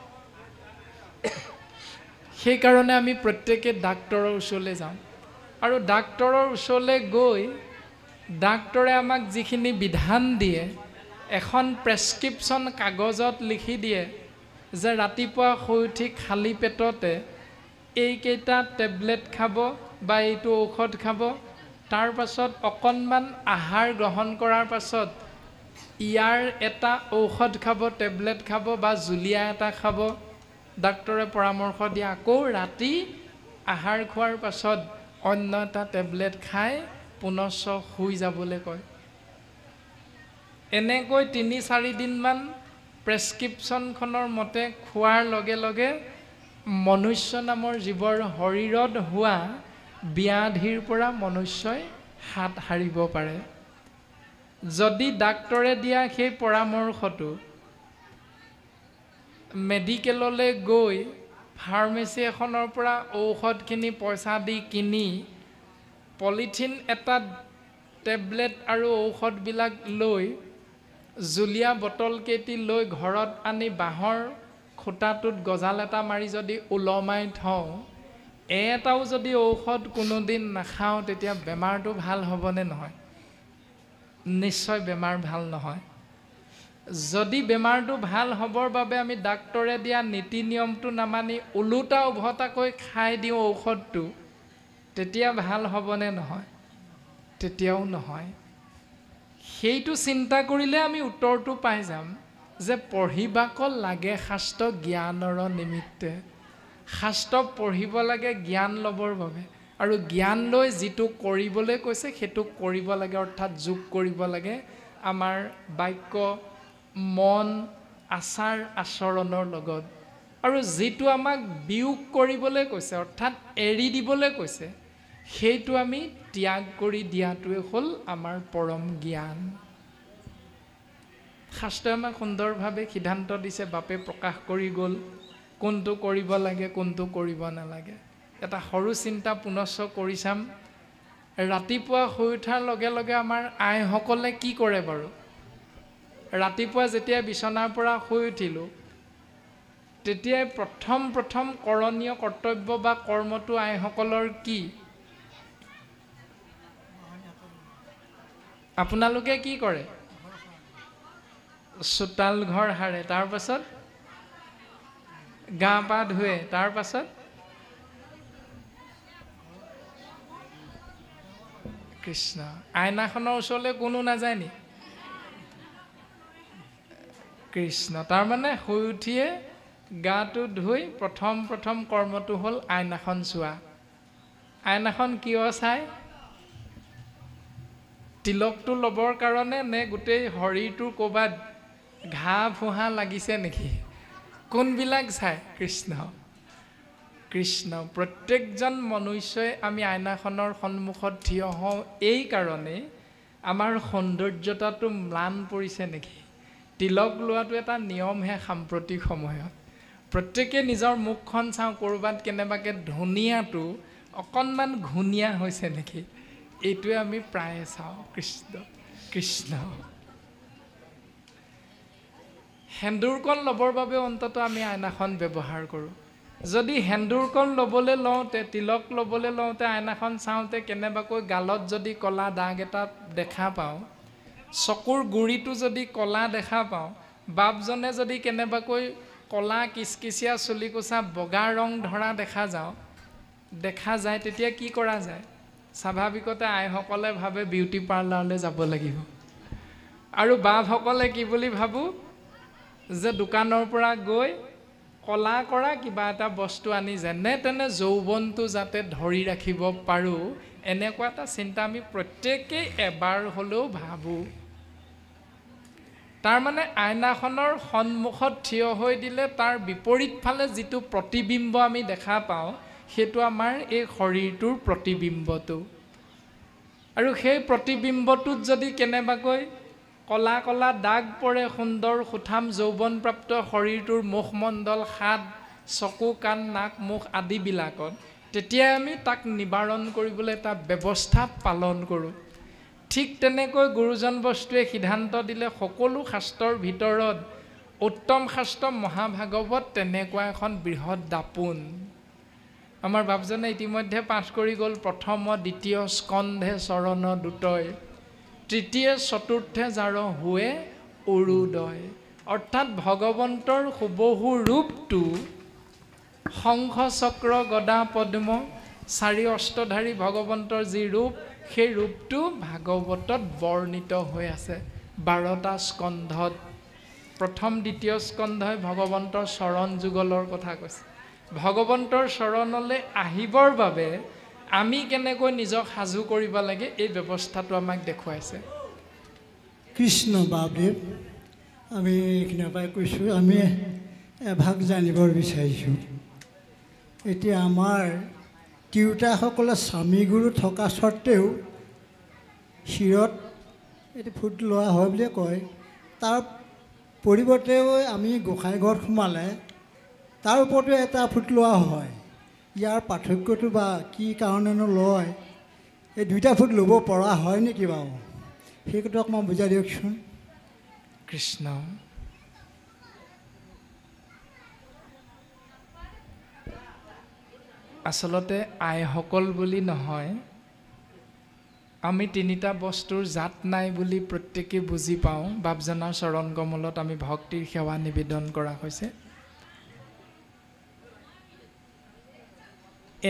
Speaker 1: সেইকাৰণে আমি প্ৰত্যেকে ডাক্তৰৰ ওচৰলৈ যাওঁ আৰু ডাক্তৰৰ ওচৰলৈ গৈ ডাক্তৰে আমাক যিখিনি বিধান দিয়ে এখন প্ৰেছক্ৰিপশ্যন কাগজত লিখি দিয়ে যে ৰাতিপুৱা শুই উঠি খালী পেটতে এইকেইটা টেবলেট খাব বা এইটো ঔষধ খাব তাৰ পাছত অকণমান আহাৰ গ্ৰহণ কৰাৰ পাছত ইয়াৰ এটা ঔষধ খাব টেবলেট খাব বা জুলীয়া এটা খাব ডাক্তৰে পৰামৰ্শ দিয়ে আকৌ ৰাতি আহাৰ খোৱাৰ পাছত অন্য এটা টেবলেট খাই পুনশ্চ শুই যাবলৈ কয় এনেকৈ তিনি চাৰিদিনমান প্ৰেছক্ৰিপশ্যনখনৰ মতে খোৱাৰ লগে লগে মনুষ্য নামৰ জীৱৰ শৰীৰত হোৱা ব্যাধিৰ পৰা মনুষ্যই হাত সাৰিব পাৰে যদি ডাক্তৰে দিয়া সেই পৰামৰ্শটো মেডিকেললৈ গৈ ফাৰ্মেচী এখনৰ পৰা ঔষধখিনি পইচা দি কিনি পলিথিন এটা টেবলেট আৰু ঔষধবিলাক লৈ জুলীয়া বটল কেইটি লৈ ঘৰত আনি বাঁহৰ খুটাটোত গজাল এটা মাৰি যদি ওলমাই থওঁ এটাও যদি ঔষধ কোনোদিন নাখাওঁ তেতিয়া বেমাৰটো ভাল হ'বনে নহয় নিশ্চয় বেমাৰ ভাল নহয় যদি বেমাৰটো ভাল হ'বৰ বাবে আমি ডাক্তৰে দিয়া নীতি নিয়মটো নামানি ওলোটা উভতাকৈ খাই দিওঁ ঔষধটো তেতিয়া ভাল হ'বনে নহয় তেতিয়াও নহয় সেইটো চিন্তা কৰিলে আমি উত্তৰটো পাই যাম যে পঢ়িবাক লাগে শাস্ত্ৰ জ্ঞানৰ নিমিত্তে শাস্ত্ৰ পঢ়িব লাগে জ্ঞান ল'বৰ বাবে আৰু জ্ঞান লৈ যিটো কৰিবলৈ কৈছে সেইটো কৰিব লাগে অৰ্থাৎ যোগ কৰিব লাগে আমাৰ বাক্য মন আচাৰ আচৰণৰ লগত আৰু যিটো আমাক বিয়োগ কৰিবলৈ কৈছে অৰ্থাৎ এৰি দিবলৈ কৈছে সেইটো আমি ত্যাগ কৰি দিয়াটোৱে হ'ল আমাৰ পৰম জ্ঞান শাস্ত্ৰই আমাক সুন্দৰভাৱে সিদ্ধান্ত দিছে বাপে প্ৰকাশ কৰি গ'ল কোনটো কৰিব লাগে কোনটো কৰিব নালাগে এটা সৰু চিন্তা পুনশ্চ কৰি চাম ৰাতিপুৱা শুই উঠাৰ লগে লগে আমাৰ আইসকলে কি কৰে বাৰু ৰাতিপুৱা যেতিয়া বিচনাৰ পৰা শুই উঠিলোঁ তেতিয়াই প্ৰথম প্ৰথম কৰণীয় কৰ্তব্য বা কৰ্মটো আইসকলৰ কি আপোনালোকে কি কৰে চোতাল ঘৰ সাৰে তাৰপাছত গা পা ধুৱে তাৰপাছত কৃষ্ণ আইনাখনৰ ওচৰলৈ কোনো নাযায় নেকি কৃষ্ণ তাৰমানে শুই উঠিয়ে গাটো ধুই প্ৰথম প্ৰথম কৰ্মটো হ'ল আইনাখন চোৱা আইনাখন কিয় চায় তিলকটো ল'বৰ কাৰণে নে গোটেই শৰীৰটো ক'ৰবাত ঘাঁ ফুহা লাগিছে নেকি কোনবিলাক চায় কৃষ্ণ কৃষ্ণ প্ৰত্যেকজন মনুষ্যই আমি আইনাখনৰ সন্মুখত থিয় হওঁ এইকাৰণেই আমাৰ সৌন্দৰ্যতাটো ম্লান পৰিছে নেকি তিলক লোৱাটো এটা নিয়মহে সাম্প্ৰতিক সময়ত প্ৰত্যেকে নিজৰ মুখখন চাওঁ ক'ৰবাত কেনেবাকৈ ধুনীয়াটো অকণমান ঘূনীয়া হৈছে নেকি এইটোৱে আমি প্ৰায়ে চাওঁ কৃষ্ণ কৃষ্ণ সেন্দুৰকণ ল'বৰ বাবে অন্ততঃ আমি আইনাখন ব্যৱহাৰ কৰোঁ যদি সেন্দুৰকণ ল'বলৈ লওঁতে তিলক ল'বলৈ লওঁতে আইনাখন চাওঁতে কেনেবাকৈ গালত যদি ক'লা দাগ এটা দেখা পাওঁ চকুৰ গুৰিটো যদি ক'লা দেখা পাওঁ বাপজনে যদি কেনেবাকৈ ক'লা কিচকিচীয়া চুলিকোচা বগা ৰং ধৰা দেখা যাওঁ দেখা যায় তেতিয়া কি কৰা যায় স্বাভাৱিকতে আইসকলে ভাবে বিউটি পাৰ্লাৰলৈ যাব লাগিব আৰু বাপসকলে কি বুলি ভাবোঁ যে দোকানৰ পৰা গৈ ক'লা কৰা কিবা এটা বস্তু আনি যেনে তেনে যৌৱনটো যাতে ধৰি ৰাখিব পাৰোঁ এনেকুৱা এটা চিন্তা আমি প্ৰত্যেকেই এবাৰ হ'লেও ভাবোঁ তাৰমানে আইনাখনৰ সন্মুখত থিয় হৈ দিলে তাৰ বিপৰীত ফালে যিটো প্ৰতিবিম্ব আমি দেখা পাওঁ সেইটো আমাৰ এই শৰীৰটোৰ প্ৰতিবিম্বটো আৰু সেই প্ৰতিবিম্বটোত যদি কেনেবাকৈ কলা কলা দাগ পৰে সুন্দৰ সুঠাম যৌৱনপ্ৰাপ্ত শৰীৰটোৰ মুখমণ্ডল হাত চকু কাণ নাক মুখ আদিবিলাকত তেতিয়াই আমি তাক নিবাৰণ কৰিবলৈ এটা ব্যৱস্থা পালন কৰোঁ ঠিক তেনেকৈ গুৰুজন বস্তুৱে সিদ্ধান্ত দিলে সকলো শাস্ত্ৰৰ ভিতৰত উত্তম শাস্ত্ৰ মহাভাগৱত তেনেকুৱা এখন বৃহৎ দাপোন আমাৰ বাপজনে ইতিমধ্যে পাঠ কৰি গ'ল প্ৰথম দ্বিতীয় স্কন্ধে চৰণ দুটই তৃতীয় চতুৰ্থে জাৰ হুৱে উৰুদয় অৰ্থাৎ ভগৱন্তৰ সুবহু ৰূপটো শংখ চক্ৰ গদা পদ্ম চাৰি অষ্টধাৰী ভগৱন্তৰ যি ৰূপ সেই ৰূপটো ভাগৱতত বৰ্ণিত হৈ আছে বাৰটা স্কন্ধত প্ৰথম দ্বিতীয় স্কন্ধই ভগৱন্তৰ চৰণ যুগলৰ কথা কৈছে ভগৱন্তৰ চৰণলৈ আহিবৰ বাবে আমি কেনেকৈ নিজক সাজু কৰিব লাগে এই ব্যৱস্থাটো আমাক দেখুৱাইছে কৃষ্ণ বাবদেৱ আমি এইখিনিৰ পৰাই কৈছোঁ আমি এভাগ জানিব বিচাৰিছোঁ এতিয়া আমাৰ তিৰোতাসকলে স্বামী গুৰু থকা স্বত্তেও শিৰত এইটো ফুট লোৱা হয় বুলিয়ে কয় তাৰ পৰিৱৰ্তেও আমি গোঁসাই ঘৰত সোমালে তাৰ ওপৰতো এটা ফুট লোৱা হয় ইয়াৰ পাৰ্থক্যটো বা কি কাৰণেনো লয় এই দুইটা ফুট ল'ব পৰা হয় নেকি বাৰু সেই কথা অকণমান বুজাই দিয়কচোন কৃষ্ণ আচলতে আইসকল বুলি নহয় আমি তিনিটা বস্তুৰ জাত নাই বুলি প্ৰত্যেকেই বুজি পাওঁ বাপজনাৰ চৰণ কমলত আমি ভক্তিৰ সেৱা নিবেদন কৰা হৈছে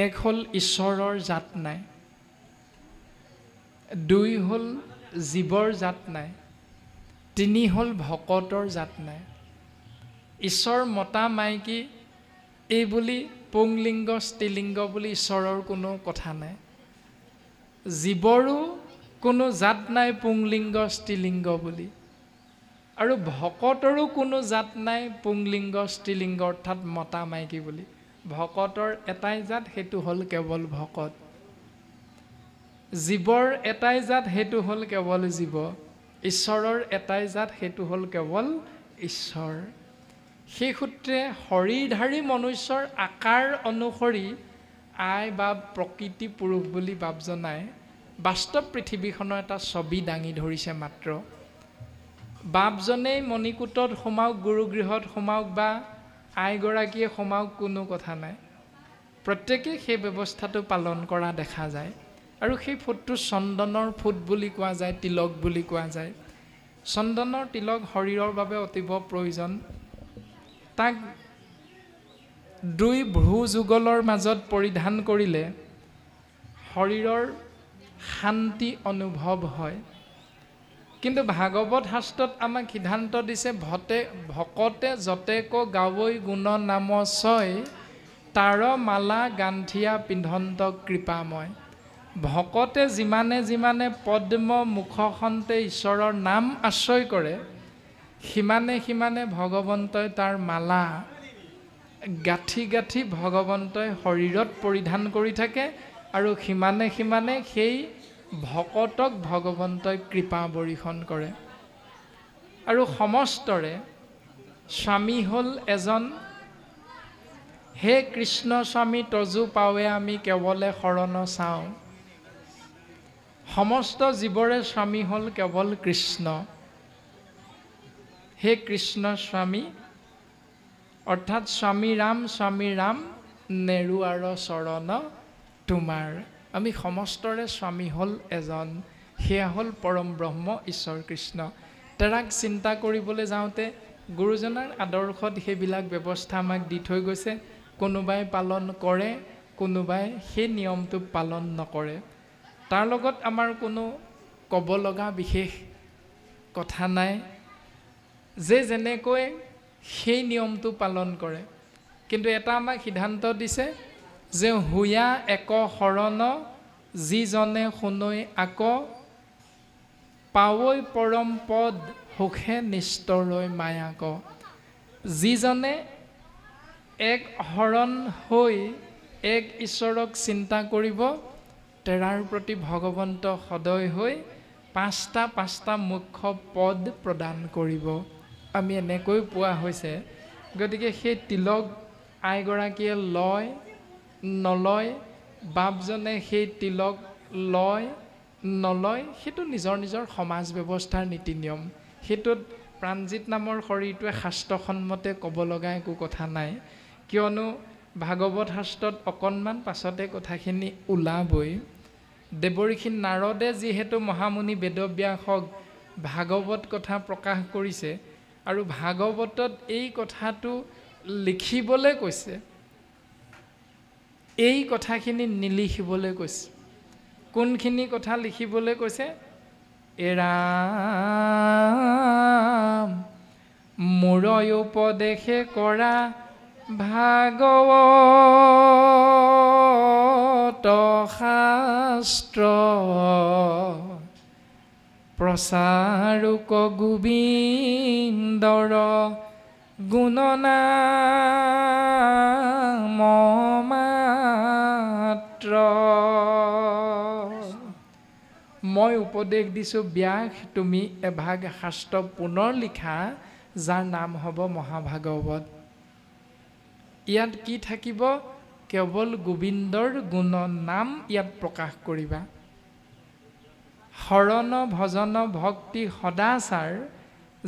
Speaker 1: এক হ'ল ঈশ্বৰৰ জাত নাই দুই হ'ল জীৱৰ জাত নাই তিনি হ'ল ভকতৰ জাত নাই ঈশ্বৰ মতা মাইকী এইবুলি পুংলিংগ স্ত্ৰীলিংগ বুলি ঈশ্বৰৰ কোনো কথা নাই জীৱৰো কোনো জাত নাই পুংলিংগ স্ত্ৰীলিংগ বুলি আৰু ভকতৰো কোনো জাত নাই পুংলিংগ স্ত্ৰীলিংগ অৰ্থাৎ মতা মাইকী বুলি ভকতৰ এটাই জাত সেইটো হ'ল কেৱল ভকত জীৱৰ এটাই জাত সেইটো হ'ল কেৱল জীৱ ঈশ্বৰৰ এটাই জাত সেইটো হ'ল কেৱল ঈশ্বৰ সেই সূত্ৰে শৰীৰধাৰী মনুষ্যৰ আকাৰ অনুসৰি আই বা প্ৰকৃতি পুৰুষ বুলি বাপ জনাই বাস্তৱ পৃথিৱীখনৰ এটা ছবি দাঙি ধৰিছে মাত্ৰ বাপজনেই মণিকূটত সোমাওক গুৰুগৃহত সোমাওক বা আইগৰাকীয়ে সোমাওক কোনো কথা নাই প্ৰত্যেকেই সেই ব্যৱস্থাটো পালন কৰা দেখা যায় আৰু সেই ফুটটো চন্দনৰ ফুট বুলি কোৱা যায় তিলক বুলি কোৱা যায় চন্দনৰ তিলক শৰীৰৰ বাবে অতীৱ প্ৰয়োজন তাক দুই ভ্ৰু যুগলৰ মাজত পৰিধান কৰিলে শৰীৰৰ শান্তি অনুভৱ হয় কিন্তু ভাগৱত শাস্ত্ৰত আমাক সিদ্ধান্ত দিছে ভতে ভকতে যতেক গাৱৈ গুণ নাম ছয় তাৰ মালা গান্ধিয়া পিন্ধন্ত কৃপাময় ভকতে যিমানে যিমানে পদ্ম মুখ সন্তে ঈশ্বৰৰ নাম আশ্ৰয় কৰে সিমানে সিমানে ভগৱন্তই তাৰ মালা গাঁঠি গাঁঠি ভগৱন্তই শৰীৰত পৰিধান কৰি থাকে আৰু সিমানে সিমানে সেই ভকতক ভগৱন্তই কৃপা বৰিষণ কৰে আৰু সমস্তৰে স্বামী হ'ল এজন হে কৃষ্ণ স্বামী তজু পাৱে আমি কেৱলে শৰণ চাওঁ সমস্ত জীৱৰে স্বামী হ'ল কেৱল কৃষ্ণ হে কৃষ্ণ স্বামী অৰ্থাৎ স্বামী ৰাম স্বামী ৰাম নেৰু আৰু চৰণ তোমাৰ আমি সমস্তৰে স্বামী হ'ল এজন সেয়া হ'ল পৰম ব্ৰহ্ম ঈশ্বৰ কৃষ্ণ তেৰাক চিন্তা কৰিবলৈ যাওঁতে গুৰুজনাৰ আদৰ্শত সেইবিলাক ব্যৱস্থা আমাক দি থৈ গৈছে কোনোবাই পালন কৰে কোনোবাই সেই নিয়মটো পালন নকৰে তাৰ লগত আমাৰ কোনো ক'ব লগা বিশেষ কথা নাই যে যেনেকৈ সেই নিয়মটো পালন কৰে কিন্তু এটা আমাক সিদ্ধান্ত দিছে যে হুয়া এক শৰণ যিজনে শুনৈ আক পাৱৈ পৰম পদ সুখে নিষ্ঠৰৈ মায়াক যিজনে এক শৰণ হৈ এক ঈশ্বৰক চিন্তা কৰিব তেৰাৰ প্ৰতি ভগৱন্ত সদয় হৈ পাঁচটা পাঁচটা মুখ্য পদ প্ৰদান কৰিব আমি এনেকৈ পোৱা হৈছে গতিকে সেই তিলক আইগৰাকীয়ে লয় নলয় বাপজনে সেই তিলক লয় নলয় সেইটো নিজৰ নিজৰ সমাজ ব্যৱস্থাৰ নীতি নিয়ম সেইটোত প্ৰাণজিত নামৰ শৰীৰটোৱে শাস্ত্ৰসন্মতে ক'ব লগা একো কথা নাই কিয়নো ভাগৱত শাস্ত্ৰত অকণমান পাছতে কথাখিনি ওলাবই দেৱৰ্ষি নাৰদে যিহেতু মহামুনি বেদব্যাসক ভাগৱত কথা প্ৰকাশ কৰিছে আৰু ভাগৱতত এই কথাটো লিখিবলৈ কৈছে এই কথাখিনি নিলিখিবলৈ কৈছে কোনখিনি কথা লিখিবলৈ কৈছে এৰা মূৰ উপদেশে কৰা ভাগৱত শাস্ত্ৰ প্ৰচাৰক গোবিন্দৰ গুণনা মাত্ৰ মই উপদেশ দিছোঁ ব্যাস তুমি এভাগ শাস্ত্ৰ পুনৰ লিখা যাৰ নাম হ'ব মহাভাগৱত ইয়াত কি থাকিব কেৱল গোবিন্দৰ গুণৰ নাম ইয়াত প্ৰকাশ কৰিবা শৰণ ভজন ভক্তি সদাচাৰ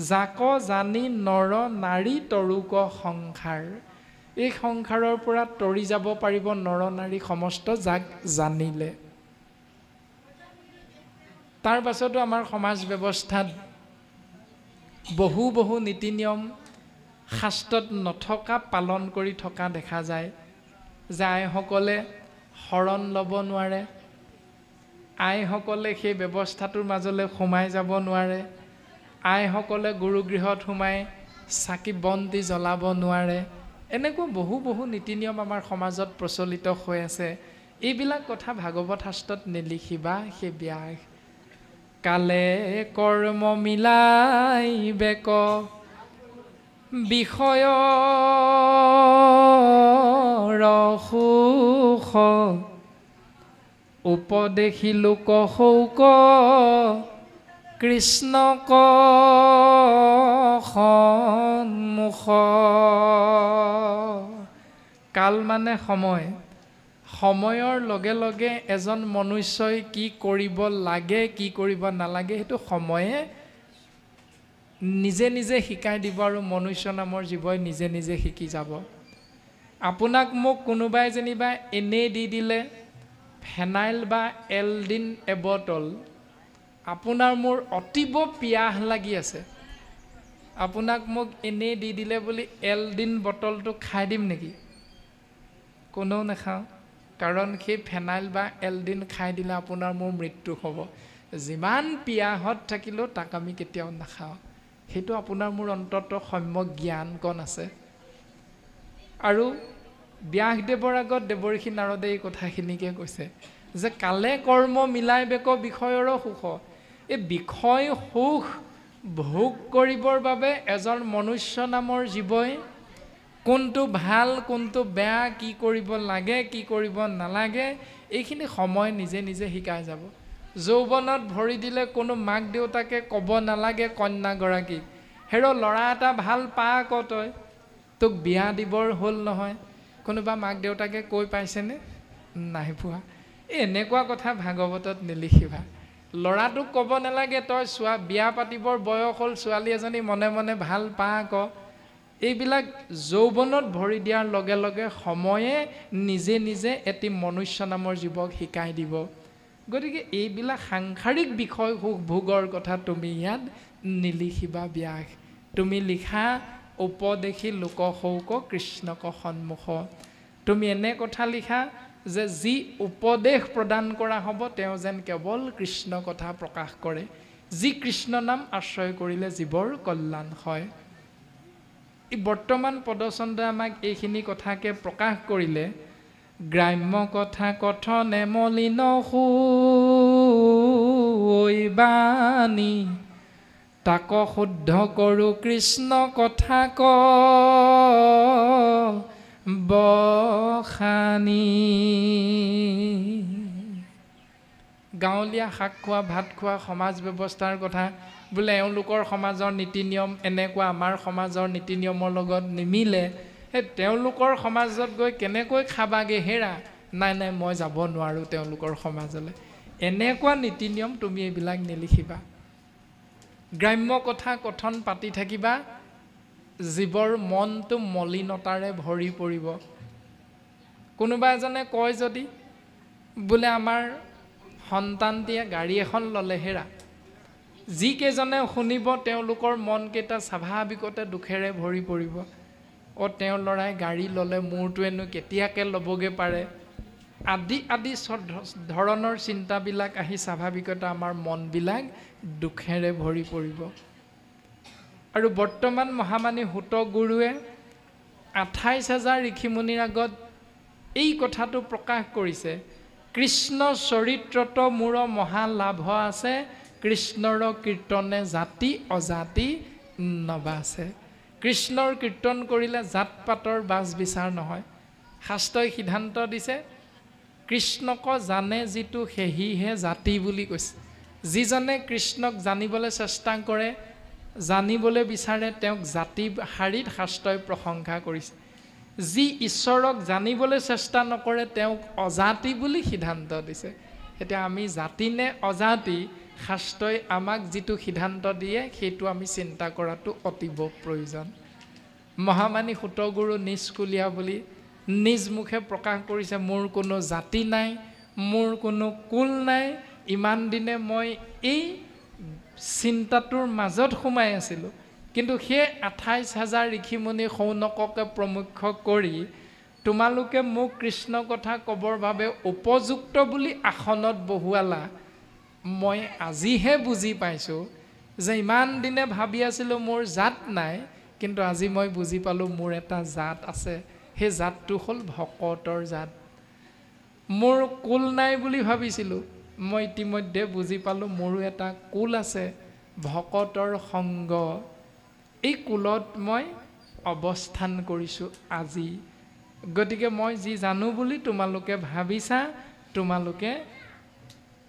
Speaker 1: জাক জানি নৰ নাৰী তৰুক সংসাৰ এই সংসাৰৰ পৰা তৰি যাব পাৰিব নৰ নাৰী সমস্ত জাক জানিলে তাৰ পাছতো আমাৰ সমাজ ব্যৱস্থাত বহু বহু নীতি নিয়ম শাস্ত্ৰত নথকা পালন কৰি থকা দেখা যায় যে আইসকলে শৰণ ল'ব নোৱাৰে আইসকলে সেই ব্যৱস্থাটোৰ মাজলৈ সোমাই যাব নোৱাৰে আইসকলে গুৰুগৃহত সোমাই চাকি বন্তি জ্বলাব নোৱাৰে এনেকুৱা বহু বহু নীতি নিয়ম আমাৰ সমাজত প্ৰচলিত হৈ আছে এইবিলাক কথা ভাগৱত শাস্ত্ৰত নেলিখিবা সেই ব্যাস কালে কৰ্ম মিলাই বেক বিষয় ৰসুখ উপদেশী লোক শৌক কৃষ্ণ কন্মুখ কাল মানে সময় সময়ৰ লগে লগে এজন মনুষ্যই কি কৰিব লাগে কি কৰিব নালাগে সেইটো সময়ে নিজে নিজে শিকাই দিব আৰু মনুষ্য নামৰ জীৱই নিজে নিজে শিকি যাব আপোনাক মোক কোনোবাই যেনিবা এনেই দি দিলে ফেনাইল বা এলডিন এবটল আপোনাৰ মোৰ অতিব পিয়াহ লাগি আছে আপোনাক মোক এনেই দি দিলে বুলি এলডিন বটলটো খাই দিম নেকি কোনেও নাখাওঁ কাৰণ সেই ফেনাইল বা এলডিন খাই দিলে আপোনাৰ মোৰ মৃত্যু হ'ব যিমান পিয়াহত থাকিলেও তাক আমি কেতিয়াও নাখাওঁ সেইটো আপোনাৰ মোৰ অন্তত সম্যক জ্ঞানকণ আছে আৰু ব্যাসদেৱৰ আগত দেৱৰ্ষী নাৰদে এই কথাখিনিকে কৈছে যে কালে কৰ্ম মিলাই বেক বিষয়ৰ সুখ এই বিষয় সুখ ভোগ কৰিবৰ বাবে এজন মনুষ্য নামৰ জীৱই কোনটো ভাল কোনটো বেয়া কি কৰিব লাগে কি কৰিব নালাগে এইখিনি সময় নিজে নিজে শিকাই যাব যৌৱনত ভৰি দিলে কোনো মাক দেউতাকে ক'ব নালাগে কন্যাগৰাকীক হেৰ ল'ৰা এটা ভাল পা আকৌ তই তোক বিয়া দিবৰ হ'ল নহয় কোনোবা মাক দেউতাকে কৈ পাইছেনে নাই পোৱা এই এনেকুৱা কথা ভাগৱতত নিলিখিবা ল'ৰাটোক ক'ব নালাগে তই চোৱা বিয়া পাতিবৰ বয়স হ'ল ছোৱালী এজনী মনে মনে ভাল পা আক এইবিলাক যৌৱনত ভৰি দিয়াৰ লগে লগে সময়ে নিজে নিজে এটি মনুষ্য নামৰ জীৱক শিকাই দিব গতিকে এইবিলাক সাংসাৰিক বিষয় সুখ ভোগৰ কথা তুমি ইয়াত নিলিখিবা ব্যাস তুমি লিখা উপদেশী লোক শৌক কৃষ্ণক সন্মুখ তুমি এনে কথা লিখা যে যি উপদেশ প্ৰদান কৰা হ'ব তেওঁ যেন কেৱল কৃষ্ণ কথা প্ৰকাশ কৰে যি কৃষ্ণ নাম আশ্ৰয় কৰিলে জীৱৰ কল্যাণ হয় এই বৰ্তমান পদচন্দ্ৰ আমাক এইখিনি কথাকে প্ৰকাশ কৰিলে গ্ৰাম্য কথা কথনে মলিন সুবাণী তাক শুদ্ধ কৰোঁ কৃষ্ণ কথা ক বসানি গাঁৱলীয়া শাক খোৱা ভাত খোৱা সমাজ ব্যৱস্থাৰ কথা বোলে এওঁলোকৰ সমাজৰ নীতি নিয়ম এনেকুৱা আমাৰ সমাজৰ নীতি নিয়মৰ লগত নিমিলে সেই তেওঁলোকৰ সমাজত গৈ কেনেকৈ খাবাগে হেৰা নাই নাই মই যাব নোৱাৰোঁ তেওঁলোকৰ সমাজলৈ এনেকুৱা নীতি নিয়ম তুমি এইবিলাক নিলিখিবা গ্ৰাম্য কথা কথন পাতি থাকিবা জীৱৰ মনটো মলিনতাৰে ভৰি পৰিব কোনোবা এজনে কয় যদি বোলে আমাৰ সন্তানটিয়ে গাড়ী এখন ল'লে হেৰা যিকেইজনে শুনিব তেওঁলোকৰ মনকেইটা স্বাভাৱিকতে দুখেৰে ভৰি পৰিব অ' তেওঁৰ ল'ৰাই গাড়ী ল'লে মোৰটোৱেনো কেতিয়াকৈ ল'বগৈ পাৰে আদি আদি ধৰণৰ চিন্তাবিলাক আহি স্বাভাৱিকতে আমাৰ মনবিলাক দুখেৰে ভৰি পৰিব আৰু বৰ্তমান মহামানী সুত গুৰুৱে আঠাইছ হাজাৰ ঋষিমুনিৰ আগত এই কথাটো প্ৰকাশ কৰিছে কৃষ্ণ চৰিত্ৰত মোৰ মহালাভ আছে কৃষ্ণৰ কীৰ্তনে জাতি অজাতি নবাচে কৃষ্ণৰ কীৰ্তন কৰিলে জাত পাতৰ বাজ বিচাৰ নহয় শাস্ত্ৰই সিদ্ধান্ত দিছে কৃষ্ণক জানে যিটো সেহিহে জাতি বুলি কৈছে যিজনে কৃষ্ণক জানিবলৈ চেষ্টা কৰে জানিবলৈ বিচাৰে তেওঁক জাতি শাৰীত শাস্ত্ৰই প্ৰশংসা কৰিছে যি ঈশ্বৰক জানিবলৈ চেষ্টা নকৰে তেওঁক অজাতি বুলি সিদ্ধান্ত দিছে এতিয়া আমি জাতি নে অজাতি শাস্ত্ৰই আমাক যিটো সিদ্ধান্ত দিয়ে সেইটো আমি চিন্তা কৰাটো অতিব প্ৰয়োজন মহামানী সুতগুৰু নিষ্কুলীয়া বুলি নিজ মুখে প্ৰকাশ কৰিছে মোৰ কোনো জাতি নাই মোৰ কোনো কুল নাই ইমান দিনে মই এই চিন্তাটোৰ মাজত সোমাই আছিলোঁ কিন্তু সেই আঠাইছ হাজাৰ ঋষিমুনি সৌনককে প্ৰমুখ্য কৰি তোমালোকে মোক কৃষ্ণ কথা ক'বৰ বাবে উপযুক্ত বুলি আসনত বহুৱালা মই আজিহে বুজি পাইছোঁ যে ইমান দিনে ভাবি আছিলোঁ মোৰ জাত নাই কিন্তু আজি মই বুজি পালোঁ মোৰ এটা জাত আছে সেই জাতটো হ'ল ভকতৰ জাত মোৰ কুল নাই বুলি ভাবিছিলোঁ মই ইতিমধ্যে বুজি পালোঁ মোৰো এটা কুল আছে ভকতৰ সংগ এই কুলত মই অৱস্থান কৰিছোঁ আজি গতিকে মই যি জানো বুলি তোমালোকে ভাবিছা তোমালোকে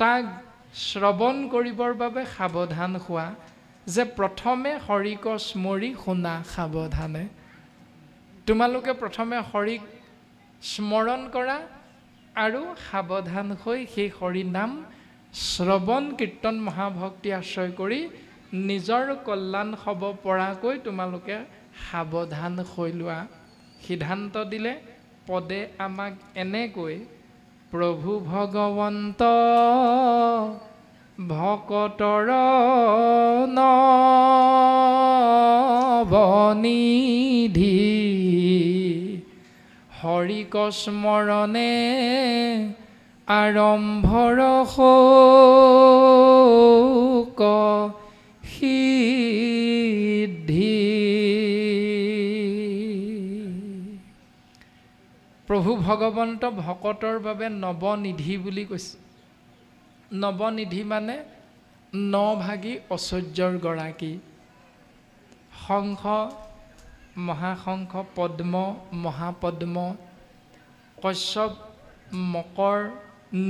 Speaker 1: তাক শ্ৰৱণ কৰিবৰ বাবে সাৱধান হোৱা যে প্ৰথমে হৰিক স্মৰি শুনা সাৱধানে তোমালোকে প্ৰথমে হৰিক স্মৰণ কৰা আৰু সাৱধান হৈ সেই হৰিনাম শ্ৰৱণ কীৰ্তন মহাভক্তি আশ্ৰয় কৰি নিজৰ কল্যাণ হ'ব পৰাকৈ তোমালোকে সাৱধান হৈ লোৱা সিদ্ধান্ত দিলে পদে আমাক এনেকৈ প্ৰভু ভগৱন্ত ভকতৰ নবনিধি হৰিক স্মৰণে আৰম্ভৰ সিদ্ধি প্ৰভু ভগৱন্ত ভকতৰ বাবে নৱনিধি বুলি কৈছে নৱনিধি মানে নভাগী ঐশ্বৰ্যৰ গৰাকী সংস মহাশংখ পদ্ম মহাপদ্ম কশ্যপ মকৰ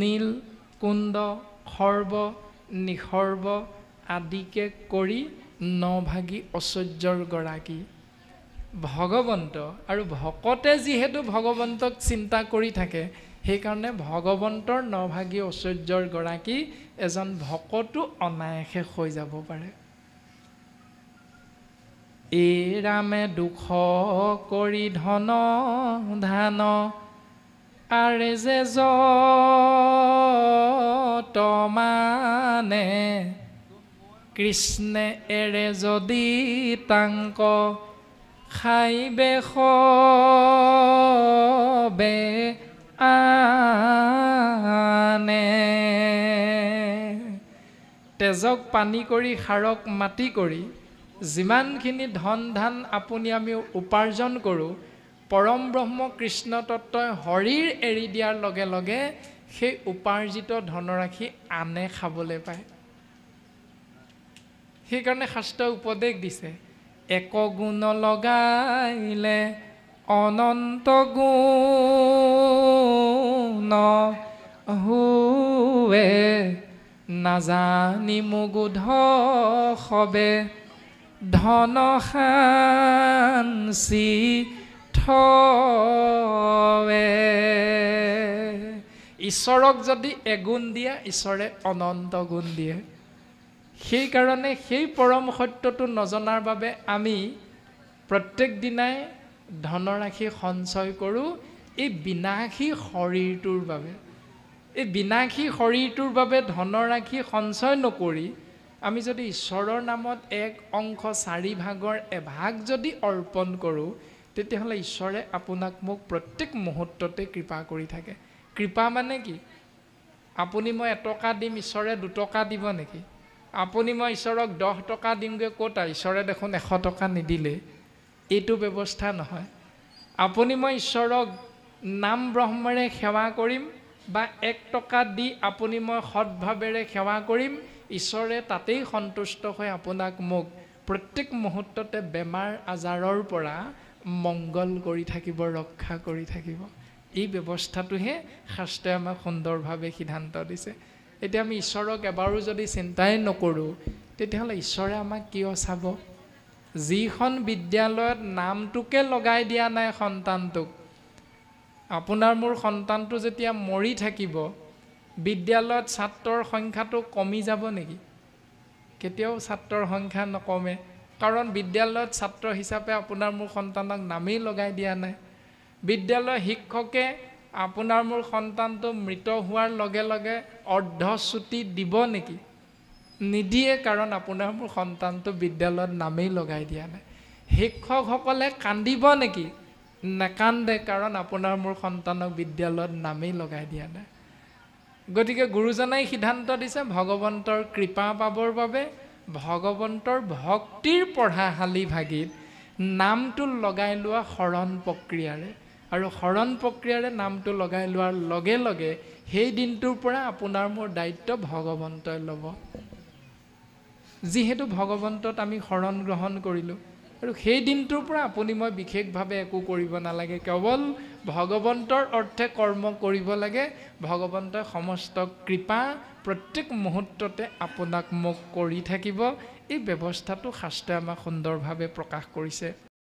Speaker 1: নীল কুণ্ড সৰ্ব নিসৰ্ব আদিকে কৰি নভাগী ঐশ্বৰ্যৰ গৰাকী ভগৱন্ত আৰু ভকতে যিহেতু ভগৱন্তক চিন্তা কৰি থাকে সেইকাৰণে ভগৱন্তৰ নভাগী ঐশ্বৰ্যৰ গৰাকী এজন ভকতো অনায়াসে হৈ যাব পাৰে এই ৰামে দুখ কৰি ধন ধান আৰে যে যমানে কৃষ্ণে এৰে যদি তাংক খাই বেশ বে আনে তেজক পানী কৰি সাৰক মাটি কৰি যিমানখিনি ধন ধান আপুনি আমি উপাৰ্জন কৰোঁ পৰম ব্ৰহ্ম কৃষ্ণতত্বই শৰীৰ এৰি দিয়াৰ লগে লগে সেই উপাৰ্জিত ধনৰাশি আনে খাবলৈ পায় সেইকাৰণে শাস্ত্ৰ উপদেশ দিছে এক গুণ লগাইলে অনন্ত গুণ হুৱে নাজানি মোগোধ সবে ধন শি থৱে ঈশ্বৰক যদি এগুণ দিয়ে ঈশ্বৰে অনন্ত গুণ দিয়ে সেইকাৰণে সেই পৰম সত্যটো নজনাৰ বাবে আমি প্ৰত্যেক দিনাই ধনৰাশি সঞ্চয় কৰোঁ এই বিনাশী শৰীৰটোৰ বাবে এই বিনাশী শৰীৰটোৰ বাবে ধনৰাশি সঞ্চয় নকৰি আমি যদি ঈশ্বৰৰ নামত এক অংশ চাৰি ভাগৰ এভাগ যদি অৰ্পণ কৰোঁ তেতিয়াহ'লে ঈশ্বৰে আপোনাক মোক প্ৰত্যেক মুহূৰ্ততে কৃপা কৰি থাকে কৃপা মানে কি আপুনি মই এটকা দিম ঈশ্বৰে দুটকা দিব নেকি আপুনি মই ঈশ্বৰক দহ টকা দিমগৈ ক'ত আৰু ঈশ্বৰে দেখোন এশ টকা নিদিলে এইটো ব্যৱস্থা নহয় আপুনি মই ঈশ্বৰক নাম ব্ৰহ্মৰে সেৱা কৰিম বা এক টকা দি আপুনি মই সদভাৱেৰে সেৱা কৰিম ঈশ্বৰে তাতেই সন্তুষ্ট হৈ আপোনাক মোক প্ৰত্যেক মুহূৰ্ততে বেমাৰ আজাৰৰ পৰা মংগল কৰি থাকিব ৰক্ষা কৰি থাকিব এই ব্যৱস্থাটোহে শাস্ত্ৰই আমাক সুন্দৰভাৱে সিদ্ধান্ত দিছে এতিয়া আমি ঈশ্বৰক এবাৰো যদি চিন্তাই নকৰোঁ তেতিয়াহ'লে ঈশ্বৰে আমাক কিয় চাব যিখন বিদ্যালয়ত নামটোকে লগাই দিয়া নাই সন্তানটোক আপোনাৰ মোৰ সন্তানটো যেতিয়া মৰি থাকিব বিদ্যালয়ত ছাত্ৰৰ সংখ্যাটো কমি যাব নেকি কেতিয়াও ছাত্ৰৰ সংখ্যা নকমে কাৰণ বিদ্যালয়ত ছাত্ৰ হিচাপে আপোনাৰ মোৰ সন্তানক নামেই লগাই দিয়া নাই বিদ্যালয় শিক্ষকে আপোনাৰ মোৰ সন্তানটো মৃত হোৱাৰ লগে লগে অৰ্ধচ্যুতি দিব নেকি নিদিয়ে কাৰণ আপোনাৰ মোৰ সন্তানটো বিদ্যালয়ত নামেই লগাই দিয়া নাই শিক্ষকসকলে কান্দিব নেকি নাকান্দে কাৰণ আপোনাৰ মোৰ সন্তানক বিদ্যালয়ত নামেই লগাই দিয়া নাই গতিকে গুৰুজনাই সিদ্ধান্ত দিছে ভগৱন্তৰ কৃপা পাবৰ বাবে ভগৱন্তৰ ভক্তিৰ পঢ়াশালী ভাগিত নামটো লগাই লোৱা শৰণ প্ৰক্ৰিয়াৰে আৰু শৰণ প্ৰক্ৰিয়াৰে নামটো লগাই লোৱাৰ লগে লগে সেই দিনটোৰ পৰা আপোনাৰ মোৰ দায়িত্ব ভগৱন্তই ল'ব যিহেতু ভগৱন্তত আমি শৰণ গ্ৰহণ কৰিলোঁ আৰু সেই দিনটোৰ পৰা আপুনি মই বিশেষভাৱে একো কৰিব নালাগে কেৱল ভগৱন্তৰ অৰ্থে কৰ্ম কৰিব লাগে ভগৱন্তই সমস্ত কৃপা প্ৰত্যেক মুহূৰ্ততে আপোনাক মোক কৰি থাকিব এই ব্যৱস্থাটো শাস্ত্ৰই আমাক সুন্দৰভাৱে প্ৰকাশ কৰিছে